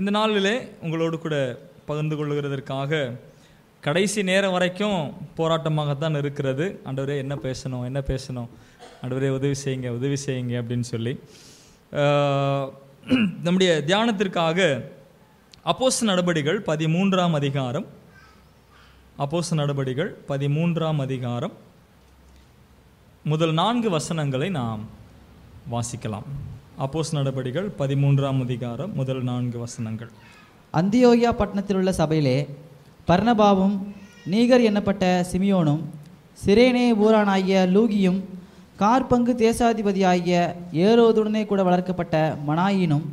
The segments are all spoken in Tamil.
இந்த நாளிலே உங்களோடு கூட பகிர்ந்து கொள்கிறதற்காக கடைசி நேரம் வரைக்கும் போராட்டமாகத்தான் இருக்கிறது அண்டவரே என்ன பேசணும் என்ன பேசணும் அண்டவரே உதவி செய்யுங்க உதவி செய்யுங்க அப்படின்னு சொல்லி நம்முடைய தியானத்திற்காக அப்போஸ் நடபடிகள் பதிமூன்றாம் அதிகாரம் அப்போஸ் நடபடிகள் பதிமூன்றாம் அதிகாரம் முதல் நான்கு வசனங்களை நாம் வாசிக்கலாம் அப்போஸ் நடபடிகள் பதிமூன்றாம் அதிகாரம் முதல் நான்கு வசனங்கள் அந்தியோகியா பட்டணத்தில் உள்ள சபையிலே பர்ணபாவும் நீகர் என்னப்பட்ட சிமியோனும் சிரேனே ஊரானாகிய லூகியும் கார்பங்கு தேசாதிபதியாகிய ஏரோதுடனே கூட வளர்க்கப்பட்ட மனாயினும்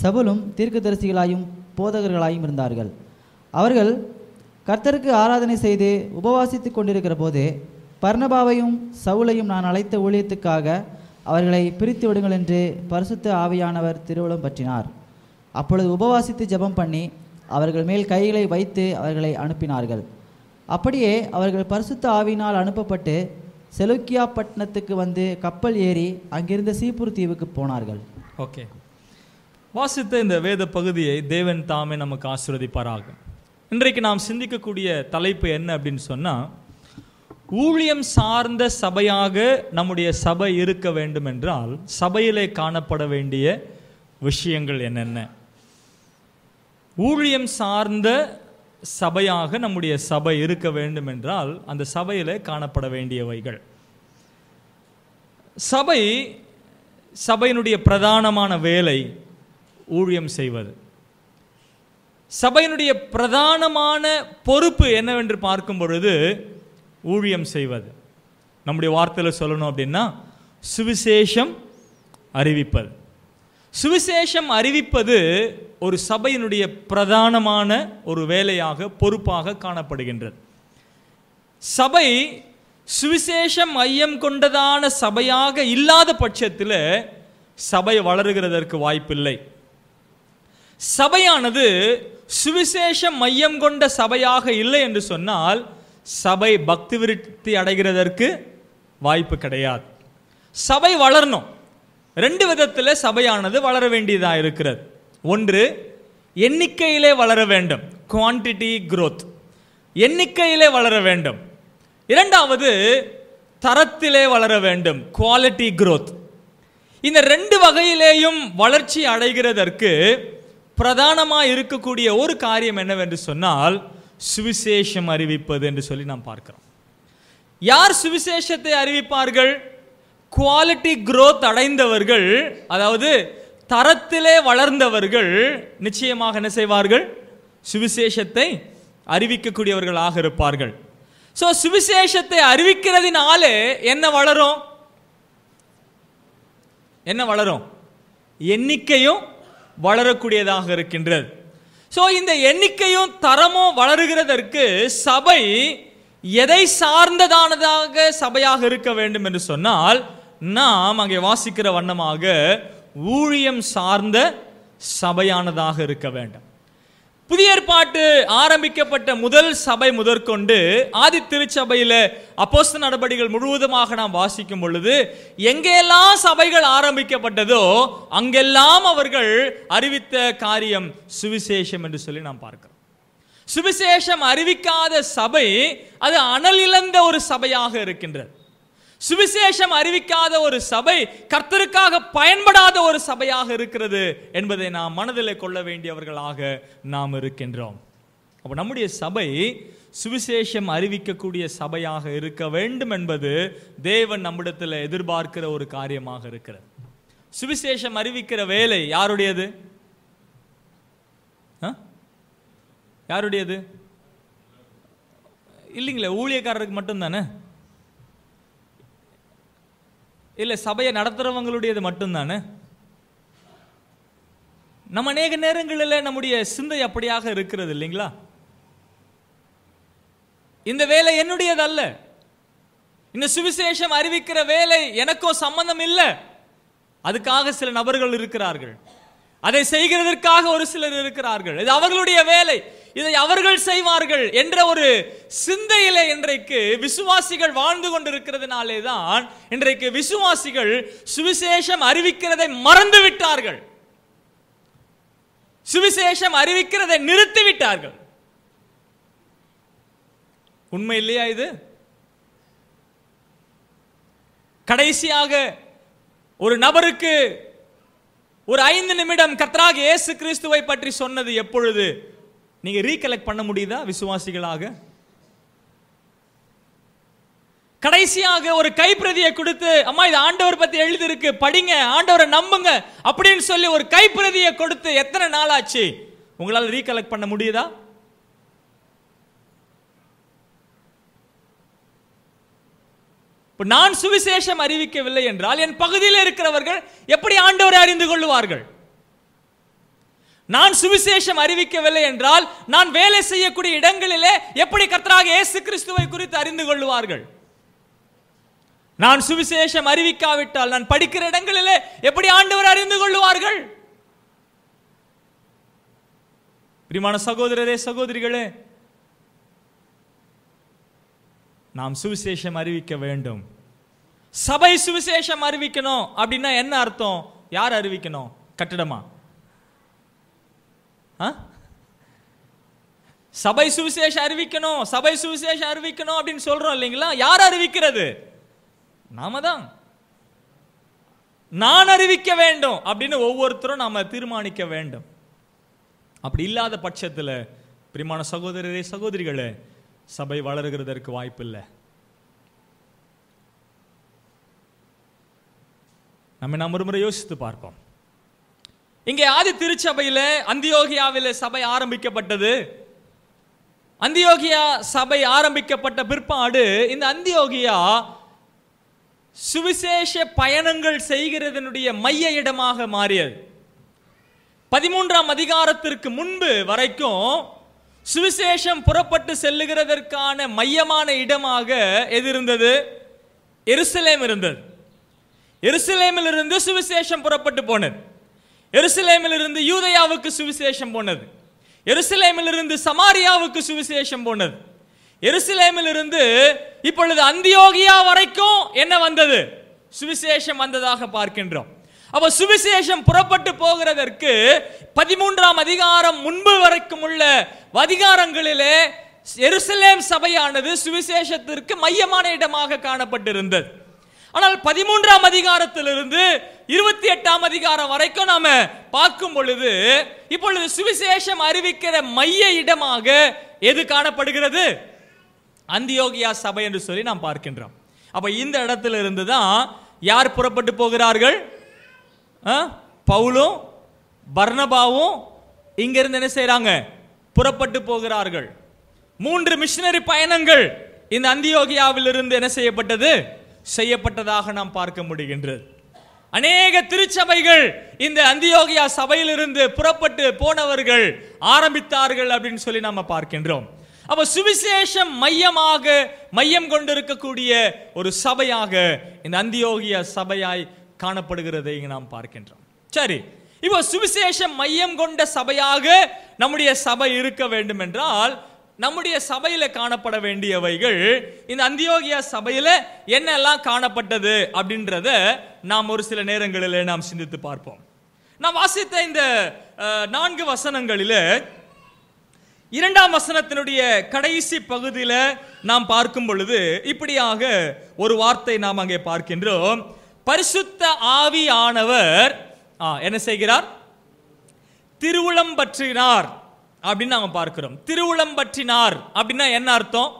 சபலும் தீர்க்கதரிசிகளாயும் போதகர்களாயும் இருந்தார்கள் அவர்கள் கர்த்தருக்கு ஆராதனை செய்து உபவாசித்து கொண்டிருக்கிற போது பர்ணபாவையும் சவுலையும் நான் அழைத்த ஊழியத்துக்காக அவர்களை பிரித்து விடுங்கள் என்று பரிசுத்த ஆவியானவர் திருவிழம் பற்றினார் அப்பொழுது உபவாசித்து ஜெபம் பண்ணி அவர்கள் மேல் கைகளை வைத்து அவர்களை அனுப்பினார்கள் அப்படியே அவர்கள் பரிசுத்த ஆவினால் அனுப்பப்பட்டு செலுக்கியா பட்டணத்துக்கு வந்து கப்பல் ஏறி அங்கிருந்த சீப்பூர் தீவுக்கு போனார்கள் ஓகே வாசித்த இந்த வேத பகுதியை தேவன் தாமே நமக்கு ஆசிர்வதிப்பாராகும் இன்றைக்கு நாம் சிந்திக்கக்கூடிய தலைப்பு என்ன அப்படின்னு சொன்னால் ஊழியம் சார்ந்த சபையாக நம்முடைய சபை இருக்க வேண்டும் என்றால் சபையிலே காணப்பட வேண்டிய விஷயங்கள் என்னென்ன ஊழியம் சார்ந்த சபையாக நம்முடைய சபை இருக்க வேண்டும் என்றால் அந்த சபையில் காணப்பட வேண்டியவைகள் சபை சபையினுடைய பிரதானமான வேலை ஊழியம் செய்வது சபையினுடைய பிரதானமான பொறுப்பு என்னவென்று பார்க்கும் பொழுது ஊழியம் செய்வது நம்முடைய வார்த்தையில் சொல்லணும் அப்படின்னா சுவிசேஷம் அறிவிப்பது சுவிசேஷம் அறிவிப்பது ஒரு சபையினுடைய பிரதானமான ஒரு வேலையாக பொறுப்பாக காணப்படுகின்றது சபை சுவிசேஷம் மையம் கொண்டதான சபையாக இல்லாத பட்சத்தில் சபை வளருகிறதற்கு வாய்ப்பில்லை சபையானது சுவிசேஷம் மையம் கொண்ட சபையாக இல்லை என்று சொன்னால் சபை பக்தி விருத்தி அடைகிறதற்கு வாய்ப்பு கிடையாது சபை வளரணும் ரெண்டு விதத்தில் சபையானது வளர வேண்டியதாக இருக்கிறது ஒன்று எண்ணிக்கையிலே வளர வேண்டும் குவான்டிட்டி குரோத் எண்ணிக்கையிலே வளர வேண்டும் இரண்டாவது தரத்திலே வளர வேண்டும் குவாலிட்டி குரோத் இந்த ரெண்டு வகையிலேயும் வளர்ச்சி அடைகிறதற்கு பிரதானமாக இருக்கக்கூடிய ஒரு காரியம் என்னவென்று சொன்னால் சுவிசேஷம் அறிவிப்பது என்று சொல்லி நாம் பார்க்கிறோம் யார் சுவிசேஷத்தை அறிவிப்பார்கள் குவாலிட்டி குரோத் அடைந்தவர்கள் அதாவது தரத்திலே வளர்ந்தவர்கள் நிச்சயமாக என்ன செய்வார்கள் சுவிசேஷத்தை அறிவிக்கக்கூடியவர்களாக இருப்பார்கள் ஸோ சுவிசேஷத்தை அறிவிக்கிறதினாலே என்ன வளரும் என்ன வளரும் எண்ணிக்கையும் வளரக்கூடியதாக இருக்கின்றது ஸோ இந்த எண்ணிக்கையும் தரமும் வளருகிறதற்கு சபை எதை சார்ந்ததானதாக சபையாக இருக்க வேண்டும் என்று சொன்னால் நாம் அங்கே வாசிக்கிற வண்ணமாக ஊழியம் சார்ந்த சபையானதாக இருக்க வேண்டும் புதிய ஏற்பாட்டு ஆரம்பிக்கப்பட்ட முதல் சபை முதற்கொண்டு ஆதி திருச்சபையில் அப்போஸ்த நடபடிகள் முழுவதுமாக நாம் வாசிக்கும் பொழுது எங்கெல்லாம் சபைகள் ஆரம்பிக்கப்பட்டதோ அங்கெல்லாம் அவர்கள் அறிவித்த காரியம் சுவிசேஷம் என்று சொல்லி நாம் பார்க்கிறோம் சுவிசேஷம் அறிவிக்காத சபை அது அனல் இழந்த ஒரு சபையாக இருக்கின்றது சுவிசேஷம் அறிவிக்காத ஒரு சபை கர்த்தருக்காக பயன்படாத ஒரு சபையாக இருக்கிறது என்பதை நாம் மனதில் கொள்ள வேண்டியவர்களாக நாம் இருக்கின்றோம் அப்போ நம்முடைய சபை சுவிசேஷம் அறிவிக்கக்கூடிய சபையாக இருக்க வேண்டும் என்பது தேவன் நம்மிடத்தில் எதிர்பார்க்கிற ஒரு காரியமாக இருக்கிறது சுவிசேஷம் அறிவிக்கிற வேலை யாருடையது யாருடையது இல்லைங்களே ஊழியக்காரருக்கு மட்டும்தானே இல்லை சபையை நடத்துகிறவங்களுடையது மட்டும்தானே நம்ம அநேக நேரங்களில் நம்முடைய சிந்தை அப்படியாக இருக்கிறது இல்லைங்களா இந்த வேலை என்னுடையது அல்ல இந்த சுவிசேஷம் அறிவிக்கிற வேலை எனக்கோ சம்பந்தம் இல்லை அதுக்காக சில நபர்கள் இருக்கிறார்கள் அதை செய்கிறதற்காக ஒரு சிலர் இருக்கிறார்கள் இது அவர்களுடைய வேலை இதை அவர்கள் செய்வார்கள் என்ற ஒரு சிந்தையிலே இன்றைக்கு விசுவாசிகள் வாழ்ந்து கொண்டிருக்கிறதுனாலே தான் இன்றைக்கு விசுவாசிகள் சுவிசேஷம் அறிவிக்கிறதை மறந்து விட்டார்கள் சுவிசேஷம் அறிவிக்கிறதை நிறுத்தி விட்டார்கள் உண்மை இல்லையா இது கடைசியாக ஒரு நபருக்கு ஒரு ஐந்து நிமிடம் கத்ராக இயேசு கிறிஸ்துவை பற்றி சொன்னது எப்பொழுது நீங்க ரீகலெக்ட் பண்ண முடியுதா விசுவாசிகளாக கடைசியாக ஒரு கைப்பிரதியை கொடுத்து அம்மா இது ஆண்டவர் பத்தி எழுதிருக்கு படிங்க ஆண்டவரை நம்புங்க அப்படின்னு சொல்லி ஒரு கைப்பிரதியை கொடுத்து எத்தனை நாள் ஆச்சு உங்களால் ரீகலெக்ட் பண்ண முடியுதா நான் சுவிசேஷம் அறிவிக்கவில்லை என்றால் என் பகுதியில் இருக்கிறவர்கள் எப்படி ஆண்டவரை அறிந்து கொள்ளுவார்கள் நான் சுவிசேஷம் அறிவிக்கவில்லை என்றால் நான் வேலை செய்யக்கூடிய இடங்களிலே எப்படி கர்த்தராக இயேசு கிறிஸ்துவை குறித்து அறிந்து கொள்வார்கள் நான் சுவிசேஷம் அறிவிக்காவிட்டால் நான் படிக்கிற இடங்களிலே எப்படி ஆண்டவர் அறிந்து கொள்வார்கள் பிரிமான சகோதரரே சகோதரிகளே நாம் சுவிசேஷம் அறிவிக்க வேண்டும் சபை சுவிசேஷம் அறிவிக்கணும் அப்படின்னா என்ன அர்த்தம் யார் அறிவிக்கணும் கட்டிடமா சபை சுவிசேஷம் அறிவிக்கணும் சபை சுவிசேஷம் அறிவிக்கணும் அப்படின்னு சொல்றோம் இல்லைங்களா யார் அறிவிக்கிறது நாம தான் நான் அறிவிக்க வேண்டும் அப்படின்னு ஒவ்வொருத்தரும் நாம தீர்மானிக்க வேண்டும் அப்படி இல்லாத பட்சத்தில் பிரிமான சகோதரரே சகோதரிகளே சபை வளர்கிறதற்கு வாய்ப்பில்லை நம்ம நாம் ஒரு முறை யோசித்து பார்ப்போம் இங்கே ஆதி திருச்சபையில் அந்தியோகியாவில் சபை ஆரம்பிக்கப்பட்டது அந்தியோகியா சபை ஆரம்பிக்கப்பட்ட பிற்பாடு இந்த அந்தியோகியா சுவிசேஷ பயணங்கள் செய்கிறதனுடைய மைய இடமாக மாறியது பதிமூன்றாம் அதிகாரத்திற்கு முன்பு வரைக்கும் சுவிசேஷம் புறப்பட்டு செல்லுகிறதற்கான மையமான இடமாக எது இருந்தது எருசலேம் இருந்தது எருசலேமில் இருந்து சுவிசேஷம் புறப்பட்டு போனது எருசலேமிலிருந்து யூதயாவுக்கு சுவிசேஷம் போனது எருசலேமிலிருந்து சமாரியாவுக்கு சுவிசேஷம் போனது எருசலேமிலிருந்து இப்பொழுது அந்தியோகியா வரைக்கும் என்ன வந்தது சுவிசேஷம் வந்ததாக பார்க்கின்றோம் அப்ப சுவிசேஷம் புறப்பட்டு போகிறதற்கு பதிமூன்றாம் அதிகாரம் முன்பு வரைக்கும் உள்ள அதிகாரங்களிலே எருசலேம் சபையானது சுவிசேஷத்திற்கு மையமான இடமாக காணப்பட்டிருந்தது ஆனால் பதிமூன்றாம் அதிகாரத்திலிருந்து இருபத்தி எட்டாம் அதிகாரம் வரைக்கும் நாம பார்க்கும் பொழுது இப்பொழுது சுவிசேஷம் அறிவிக்கிற மைய இடமாக எது காணப்படுகிறது அந்தியோகியா சபை என்று சொல்லி நாம் பார்க்கின்றோம் அப்ப இந்த இடத்துல இருந்து தான் யார் புறப்பட்டு போகிறார்கள் பவுலும் பர்ணபாவும் இங்கிருந்து என்ன செய்கிறாங்க புறப்பட்டு போகிறார்கள் மூன்று மிஷினரி பயணங்கள் இந்த அந்தியோகியாவிலிருந்து என்ன செய்யப்பட்டது செய்யப்பட்டதாக நாம் பார்க்க முடிகின்றது அநேக திருச்சபைகள் இந்த அந்தியோகியா சபையிலிருந்து புறப்பட்டு போனவர்கள் ஆரம்பித்தார்கள் அப்படின்னு சொல்லி நாம் பார்க்கின்றோம் அப்ப சுவிசேஷம் மையமாக மையம் கொண்டிருக்கக்கூடிய ஒரு சபையாக இந்த அந்தியோகிய சபையாய் காணப்படுகிறதை நாம் பார்க்கின்றோம் சரி இப்போ சுவிசேஷம் மையம் கொண்ட சபையாக நம்முடைய சபை இருக்க வேண்டும் என்றால் நம்முடைய சபையில காணப்பட வேண்டியவைகள் இந்த அந்தியோகியா சபையில என்னெல்லாம் காணப்பட்டது அப்படின்றத நாம் ஒரு சில நேரங்களில் நாம் சிந்தித்து பார்ப்போம் நாம் வாசித்த இந்த நான்கு வசனங்களில் இரண்டாம் வசனத்தினுடைய கடைசி பகுதியில் நாம் பார்க்கும் பொழுது இப்படியாக ஒரு வார்த்தை நாம் அங்கே பார்க்கின்றோம் பரிசுத்த ஆவியானவர் என்ன செய்கிறார் திருவுளம் பற்றினார் அப்படின்னு நாம் பார்க்கிறோம் திருவுளம்பற்றினார் அப்படின்னா என்ன அர்த்தம்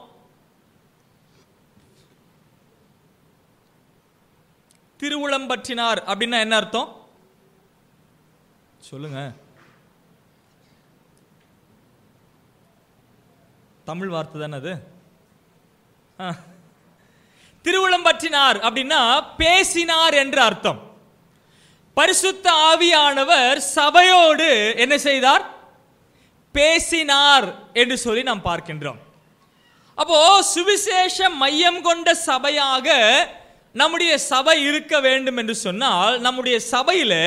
பற்றினார் அப்படின்னா என்ன அர்த்தம் சொல்லுங்க தமிழ் வார்த்தை தானே அது திருவுளம்பற்றினார் அப்படின்னா பேசினார் என்று அர்த்தம் பரிசுத்த ஆவியானவர் சபையோடு என்ன செய்தார் பேசினார் என்று சொல்லி நாம் பார்க்கின்றோம் அப்போ சுவிசேஷ மையம் கொண்ட சபையாக நம்முடைய சபை இருக்க வேண்டும் என்று சொன்னால் நம்முடைய சபையில்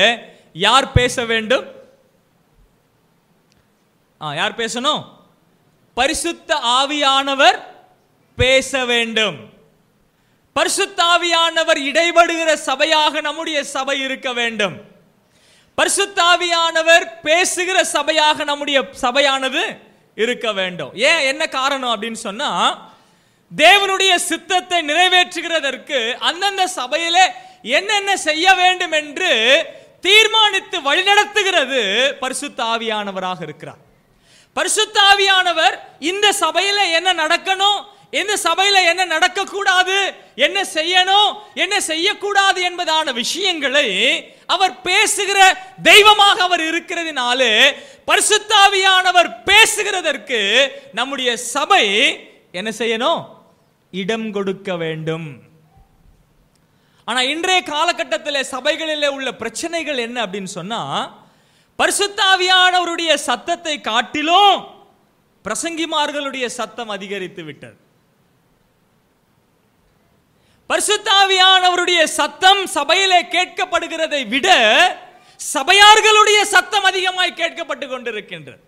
யார் பேச வேண்டும் யார் பேசணும் பரிசுத்த ஆவியானவர் பேச வேண்டும் பரிசுத்தாவியானவர் இடைபடுகிற சபையாக நம்முடைய சபை இருக்க வேண்டும் பரிசுத்தாவியானவர் பேசுகிற சபையாக நம்முடைய சபையானது இருக்க வேண்டும் ஏன் என்ன காரணம் அப்படின்னு சொன்னா தேவனுடைய சித்தத்தை நிறைவேற்றுகிறதற்கு அந்தந்த சபையில என்னென்ன செய்ய வேண்டும் என்று தீர்மானித்து வழிநடத்துகிறது பரிசுத்தாவியானவராக இருக்கிறார் பரிசுத்தாவியானவர் இந்த சபையில என்ன நடக்கணும் இந்த சபையில என்ன நடக்கக்கூடாது என்ன செய்யணும் என்ன செய்யக்கூடாது என்பதான விஷயங்களை அவர் பேசுகிற தெய்வமாக அவர் இருக்கிறதுனாலே பரிசுத்தாவியானவர் பேசுகிறதற்கு நம்முடைய சபை என்ன செய்யணும் இடம் கொடுக்க வேண்டும் ஆனா இன்றைய காலகட்டத்தில் சபைகளில் உள்ள பிரச்சனைகள் என்ன அப்படின்னு சொன்னா பரிசுத்தாவியானவருடைய சத்தத்தை காட்டிலும் பிரசங்கிமார்களுடைய சத்தம் அதிகரித்து விட்டது பரிசுத்தாவியானவருடைய சத்தம் சபையிலே கேட்கப்படுகிறதை விட சபையார்களுடைய சத்தம் அதிகமாய் கேட்கப்பட்டு கொண்டிருக்கின்றது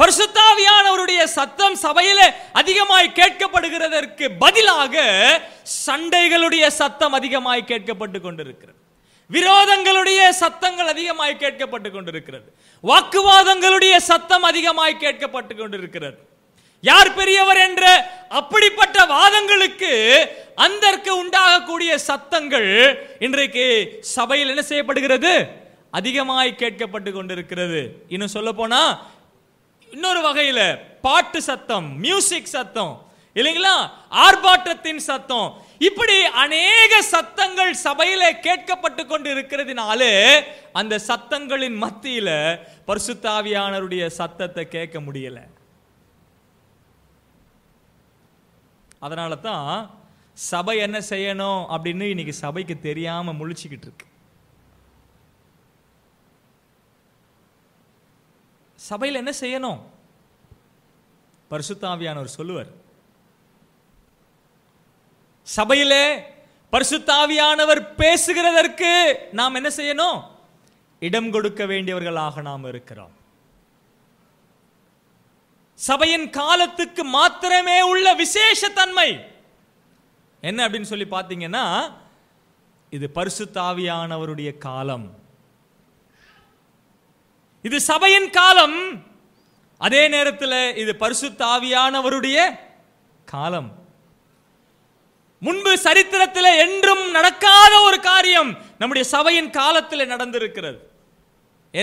பரிசுத்தாவியானவருடைய சத்தம் சபையில அதிகமாய் கேட்கப்படுகிறதற்கு பதிலாக சண்டைகளுடைய சத்தம் அதிகமாய் கேட்கப்பட்டு கொண்டிருக்கிறது விரோதங்களுடைய சத்தங்கள் அதிகமாய் கேட்கப்பட்டு கொண்டிருக்கிறது வாக்குவாதங்களுடைய சத்தம் அதிகமாய் கேட்கப்பட்டு கொண்டிருக்கிறது யார் பெரியவர் என்ற அப்படிப்பட்ட வாதங்களுக்கு அந்தற்கு உண்டாகக்கூடிய சத்தங்கள் இன்றைக்கு சபையில் என்ன செய்யப்படுகிறது அதிகமாய் கேட்கப்பட்டு கொண்டிருக்கிறது இன்னும் சொல்ல போனா இன்னொரு வகையில பாட்டு சத்தம் மியூசிக் சத்தம் இல்லைங்களா ஆர்ப்பாட்டத்தின் சத்தம் இப்படி அநேக சத்தங்கள் சபையில கேட்கப்பட்டு கொண்டு இருக்கிறதுனாலே அந்த சத்தங்களின் மத்தியில பரிசுத்தாவியானருடைய சத்தத்தை கேட்க முடியல அதனால தான் சபை என்ன செய்யணும் அப்படின்னு இன்னைக்கு சபைக்கு தெரியாம முழிச்சுக்கிட்டு இருக்கு சபையில் என்ன செய்யணும் பரிசுத்தாவியானவர் சொல்லுவார் சபையிலே பரிசுத்தாவியானவர் பேசுகிறதற்கு நாம் என்ன செய்யணும் இடம் கொடுக்க வேண்டியவர்களாக நாம் இருக்கிறோம் சபையின் காலத்துக்கு மாத்திரமே உள்ள விசேஷ தன்மை என்ன அப்படின்னு சொல்லி பார்த்தீங்கன்னா இது பரிசுத்தாவியானவருடைய காலம் இது சபையின் காலம் அதே நேரத்தில் இது பரிசுத்தாவியானவருடைய காலம் முன்பு சரித்திரத்தில் என்றும் நடக்காத ஒரு காரியம் நம்முடைய சபையின் காலத்தில் நடந்திருக்கிறது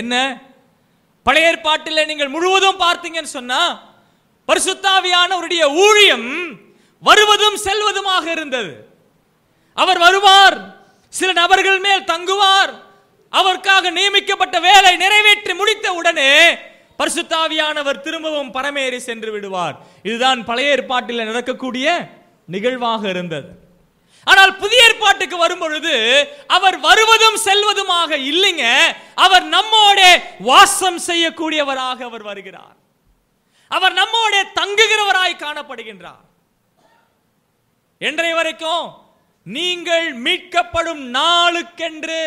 என்ன பழைய ஏற்பாட்டில் நீங்கள் முழுவதும் பார்த்தீங்கன்னு சொன்னா பரிசுத்தாவியானவருடைய ஊழியம் வருவதும் செல்வதுமாக இருந்தது அவர் வருவார் சில நபர்கள் மேல் தங்குவார் அவருக்காக நியமிக்கப்பட்ட வேலை நிறைவேற்றி முடித்த உடனே பரிசுத்தாவியானவர் திரும்பவும் பரமேறி சென்று விடுவார் இதுதான் பழைய ஏற்பாட்டில் நடக்கக்கூடிய நிகழ்வாக இருந்தது ஆனால் புதிய ஏற்பாட்டுக்கு வரும்பொழுது அவர் வருவதும் செல்வதுமாக இல்லைங்க அவர் நம்மோட வாசம் செய்யக்கூடியவராக அவர் வருகிறார் அவர் நம்மோட தங்குகிறவராய் காணப்படுகின்றார் என்றை வரைக்கும் நீங்கள் மீட்கப்படும் நாளுக்கென்று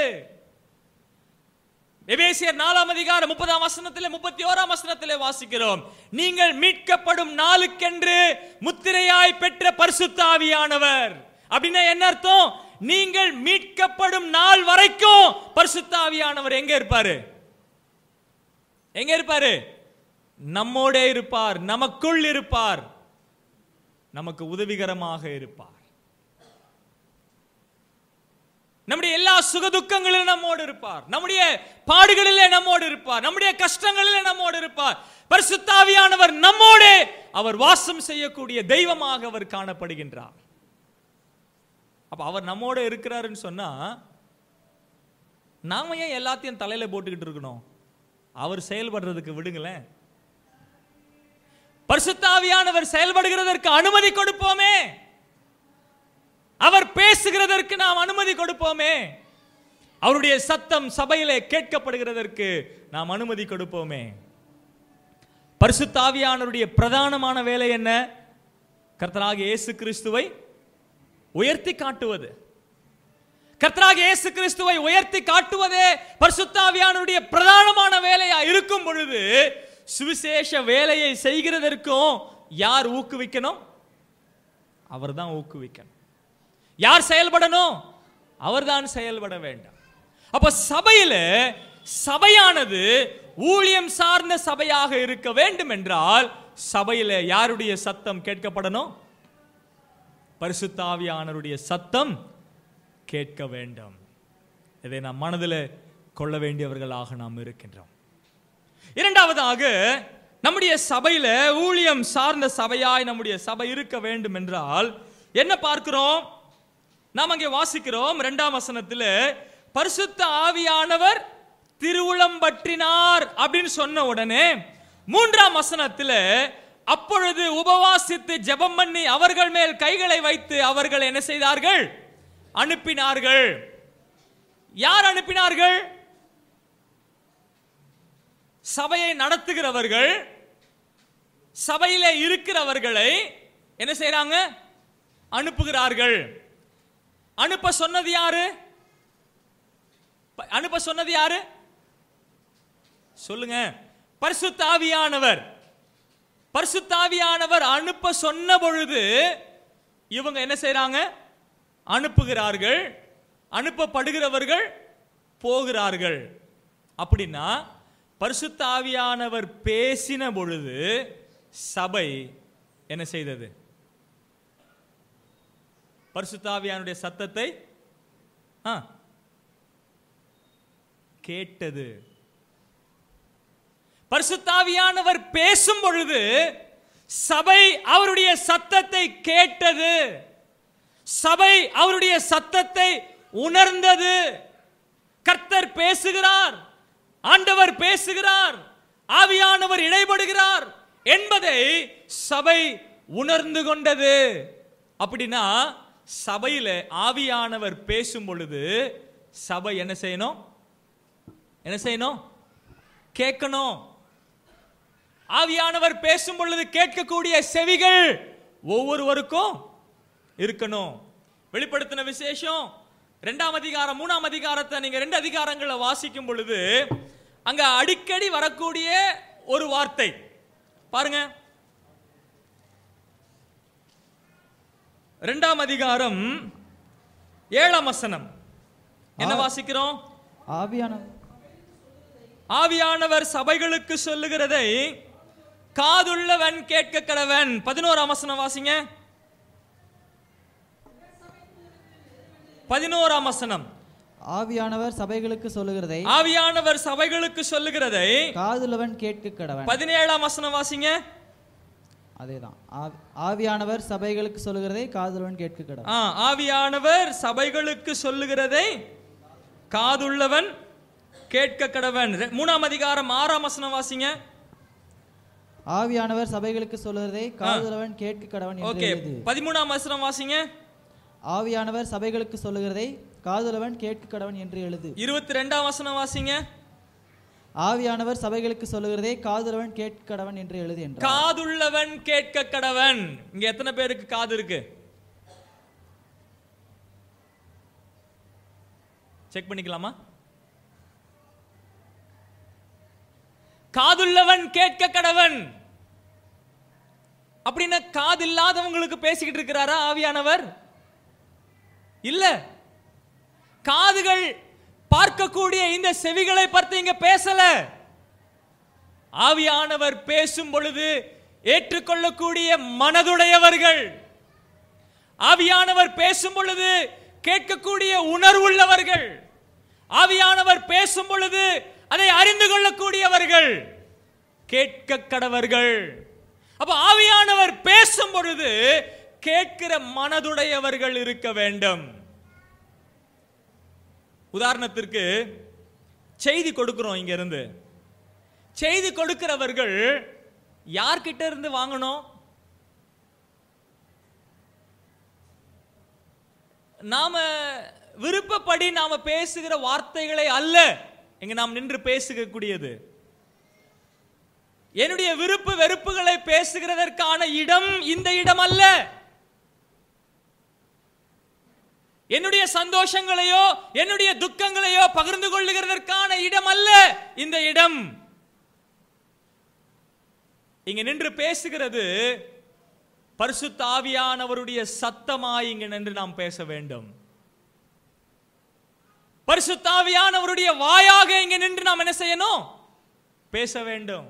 எபேசியர் நாலாம் அதிகாரம் முப்பதாம் வசனத்திலே முப்பத்தி ஓராம் வசனத்திலே வாசிக்கிறோம் நீங்கள் மீட்கப்படும் நாளுக்கென்று முத்திரையாய் பெற்ற பரிசுத்தாவியானவர் அப்படின்னா என்ன அர்த்தம் நீங்கள் மீட்கப்படும் நாள் வரைக்கும் பரிசுத்தாவியானவர் எங்க இருப்பாரு எங்க இருப்பாரு நம்மோட இருப்பார் நமக்குள் இருப்பார் நமக்கு உதவிகரமாக இருப்பார் நம்முடைய எல்லா சுகதுக்கங்களிலும் நம்மோடு இருப்பார் நம்முடைய பாடுகளிலே நம்மோடு இருப்பார் நம்முடைய கஷ்டங்களிலே நம்மோடு இருப்பார் பரிசுத்தாவியானவர் நம்மோடு அவர் வாசம் செய்யக்கூடிய தெய்வமாக அவர் காணப்படுகின்றார் அப்ப அவர் நம்மோட இருக்கிறாருன்னு சொன்னா நாம ஏன் எல்லாத்தையும் தலையில போட்டுக்கிட்டு இருக்கணும் அவர் செயல்படுறதுக்கு விடுங்களேன் பரிசுத்தாவியானவர் செயல்படுகிறதற்கு அனுமதி கொடுப்போமே அவர் பேசுகிறதற்கு நாம் அனுமதி கொடுப்போமே அவருடைய சத்தம் சபையிலே கேட்கப்படுகிறதற்கு நாம் அனுமதி கொடுப்போமே பரிசுத்தாவியானவருடைய பிரதானமான வேலை என்ன கர்த்தராக இயேசு கிறிஸ்துவை உயர்த்தி காட்டுவது கர்த்தராக இயேசு கிறிஸ்துவை உயர்த்தி காட்டுவதே பரிசுத்தாவியானுடைய பிரதானமான வேலையா இருக்கும் பொழுது சுவிசேஷ வேலையை செய்கிறதற்கும் யார் ஊக்குவிக்கணும் அவர் தான் ஊக்குவிக்கணும் யார் செயல்படணும் அவர் தான் செயல்பட வேண்டும் அப்ப சபையில சபையானது ஊழியம் சார்ந்த சபையாக இருக்க வேண்டும் என்றால் சபையில யாருடைய சத்தம் கேட்கப்படணும் பரிசுத்தாவியானருடைய சத்தம் கேட்க வேண்டும் இதை நாம் மனதில் கொள்ள வேண்டியவர்களாக நாம் இருக்கின்றோம் இரண்டாவதாக நம்முடைய சபையில ஊழியம் சார்ந்த சபையாய் நம்முடைய சபை இருக்க வேண்டும் என்றால் என்ன பார்க்கிறோம் நாம் அங்கே வாசிக்கிறோம் இரண்டாம் வசனத்தில் பரிசுத்த ஆவியானவர் திருவுளம் பற்றினார் அப்படின்னு சொன்ன உடனே மூன்றாம் வசனத்தில் அப்பொழுது உபவாசித்து ஜெபம் பண்ணி அவர்கள் மேல் கைகளை வைத்து அவர்கள் என்ன செய்தார்கள் அனுப்பினார்கள் யார் அனுப்பினார்கள் சபையை நடத்துகிறவர்கள் சபையில இருக்கிறவர்களை என்ன செய்யறாங்க அனுப்புகிறார்கள் அனுப்ப சொன்னது யாரு அனுப்ப சொன்னது யாரு சொல்லுங்க பரிசுத்தாவியானவர் பரிசுத்தாவியானவர் அனுப்ப சொன்ன பொழுது இவங்க என்ன செய்யறாங்க அனுப்புகிறார்கள் அனுப்பப்படுகிறவர்கள் போகிறார்கள் அப்படின்னா பரிசுத்த ஆவியானவர் பேசின பொழுது சபை என்ன செய்தது பரிசுத்தாவியானுடைய சத்தத்தை கேட்டது பரிசுத்தாவியானவர் பேசும் பொழுது சபை அவருடைய சத்தத்தை கேட்டது சபை அவருடைய சத்தத்தை உணர்ந்தது கர்த்தர் பேசுகிறார் ஆண்டவர் பேசுகிறார் ஆவியானவர் இடைபடுகிறார் என்பதை சபை உணர்ந்து கொண்டது அப்படின்னா சபையில ஆவியானவர் பேசும் பொழுது சபை என்ன செய்யணும் என்ன செய்யணும் கேட்கணும் ஆவியானவர் பேசும் பொழுது கேட்கக்கூடிய செவிகள் ஒவ்வொருவருக்கும் இருக்கணும் வெளிப்படுத்தின விசேஷம் ரெண்டாம் அதிகாரம் மூணாம் அதிகாரத்தை நீங்க ரெண்டு அதிகாரங்களை வாசிக்கும் பொழுது அங்க அடிக்கடி வரக்கூடிய ஒரு வார்த்தை பாருங்க ரெண்டாம் அதிகாரம் ஏழாம் வசனம் என்ன வாசிக்கிறோம் ஆவியானவர் ஆவியானவர் சபைகளுக்கு சொல்லுகிறதை காதுள்ளவன் கேட்க கடவன் பதினோராம் வசனம் வாசிங்க பதினோராம் வசனம் ஆவியானவர் சபைகளுக்கு சொல்லுகிறதை ஆவியானவர் சபைகளுக்கு சொல்லுகிறதை காதுலவன் கேட்க கடவன் பதினேழாம் வசனம் வாசிங்க அதேதான் ஆவியானவர் சபைகளுக்கு சொல்லுகிறதை காதுலவன் கேட்க கடவன் ஆவியானவர் சபைகளுக்கு சொல்லுகிறதை காதுள்ளவன் கேட்க கடவன் மூணாம் அதிகாரம் ஆறாம் வசனம் வாசிங்க ஆவியானவர் சபைகளுக்கு சொல்லுகிறதை காதுலவன் கேட்க கடவன் ஓகே பதிமூணாம் வசனம் வாசிங்க ஆவியானவர் சபைகளுக்கு சொல்லுகிறதை காதலவன் கேட்க கடவன் என்று எழுது இருபத்தி ரெண்டாம் வசனம் வாசிங்க ஆவியானவர் சபைகளுக்கு சொல்லுகிறதே காதலவன் கேட்க கடவன் என்று எழுது என்று காதுள்ளவன் கேட்க கடவன் இங்க எத்தனை பேருக்கு காது இருக்கு செக் பண்ணிக்கலாமா காதுள்ளவன் கேட்க கடவன் அப்படின்னா காது இல்லாதவங்களுக்கு பேசிக்கிட்டு இருக்கிறாரா ஆவியானவர் இல்ல காதுகள் பார்க்கக்கூடிய இந்த செவிகளை பார்த்து இங்க பேசல ஆவியானவர் பேசும் பொழுது ஏற்றுக்கொள்ளக்கூடிய மனதுடையவர்கள் ஆவியானவர் பேசும் பொழுது கேட்கக்கூடிய உணர்வுள்ளவர்கள் ஆவியானவர் பேசும் பொழுது அதை அறிந்து கொள்ளக்கூடியவர்கள் கேட்க கடவர்கள் அப்ப ஆவியானவர் பேசும் பொழுது கேட்கிற மனதுடையவர்கள் இருக்க வேண்டும் உதாரணத்திற்கு செய்தி கொடுக்குறோம் இங்கேருந்து செய்தி கொடுக்கிறவர்கள் யார்கிட்ட இருந்து வாங்கணும் நாம விருப்பப்படி நாம பேசுகிற வார்த்தைகளை அல்ல இங்க நாம் நின்று பேசுகக்கூடியது என்னுடைய விருப்பு வெறுப்புகளை பேசுகிறதற்கான இடம் இந்த இடம் அல்ல என்னுடைய சந்தோஷங்களையோ என்னுடைய துக்கங்களையோ பகிர்ந்து கொள்ளுகிறதற்கான இடம் அல்ல இந்த இடம் இங்க நின்று பேசுகிறது பரிசுத்தாவியானவருடைய சத்தமாய் இங்கு நின்று நாம் பேச வேண்டும் தாவியானவருடைய வாயாக இங்கு நின்று நாம் என்ன செய்யணும் பேச வேண்டும்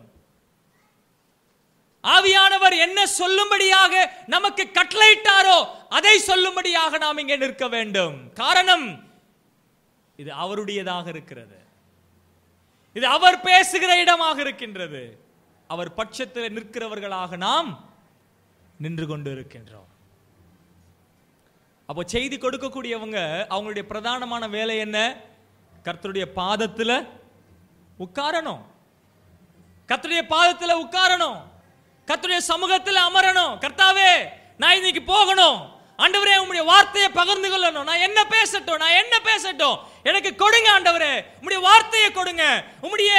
ஆவியானவர் என்ன சொல்லும்படியாக நமக்கு கட்டளையிட்டாரோ அதை சொல்லும்படியாக நாம் இங்கே நிற்க வேண்டும் காரணம் இது அவருடையதாக இருக்கிறது இது அவர் பேசுகிற இடமாக இருக்கின்றது அவர் பட்சத்தில் நிற்கிறவர்களாக நாம் நின்று கொண்டு இருக்கின்றோம் அப்போ செய்தி கொடுக்கக்கூடியவங்க அவங்களுடைய பிரதானமான வேலை என்ன கர்த்தருடைய பாதத்தில் உட்காரணும் கர்த்தருடைய பாதத்தில் உட்காரணும் கத்துடைய சமூகத்தில் அமரணும் கர்த்தாவே நான் இன்னைக்கு போகணும் ஆண்டவரே உங்களுடைய வார்த்தையை பகிர்ந்து கொள்ளணும் நான் என்ன பேசட்டும் நான் என்ன பேசட்டும் எனக்கு கொடுங்க ஆண்டவரே உங்களுடைய வார்த்தையை கொடுங்க உங்களுடைய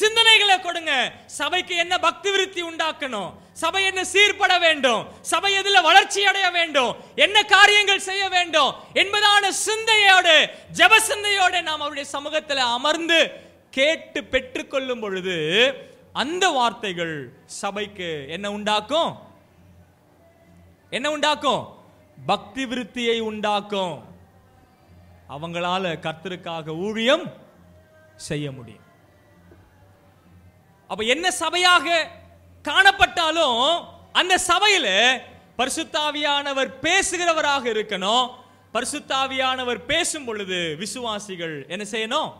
சிந்தனைகளை கொடுங்க சபைக்கு என்ன பக்தி விருத்தி உண்டாக்கணும் சபை என்ன சீர்பட வேண்டும் சபை எதில் வளர்ச்சி அடைய வேண்டும் என்ன காரியங்கள் செய்ய வேண்டும் என்பதான சிந்தையோடு ஜப சிந்தையோடு நாம் அவருடைய சமூகத்தில் அமர்ந்து கேட்டு பெற்றுக்கொள்ளும் பொழுது அந்த வார்த்தைகள் சபைக்கு என்ன உண்டாக்கும் என்ன உண்டாக்கும் பக்தி விருத்தியை உண்டாக்கும் அவங்களால கர்த்தருக்காக ஊழியம் செய்ய முடியும் அப்ப என்ன சபையாக காணப்பட்டாலும் அந்த சபையில பரிசுத்தாவியானவர் பேசுகிறவராக இருக்கணும் பரிசுத்தாவியானவர் பேசும் பொழுது விசுவாசிகள் என்ன செய்யணும்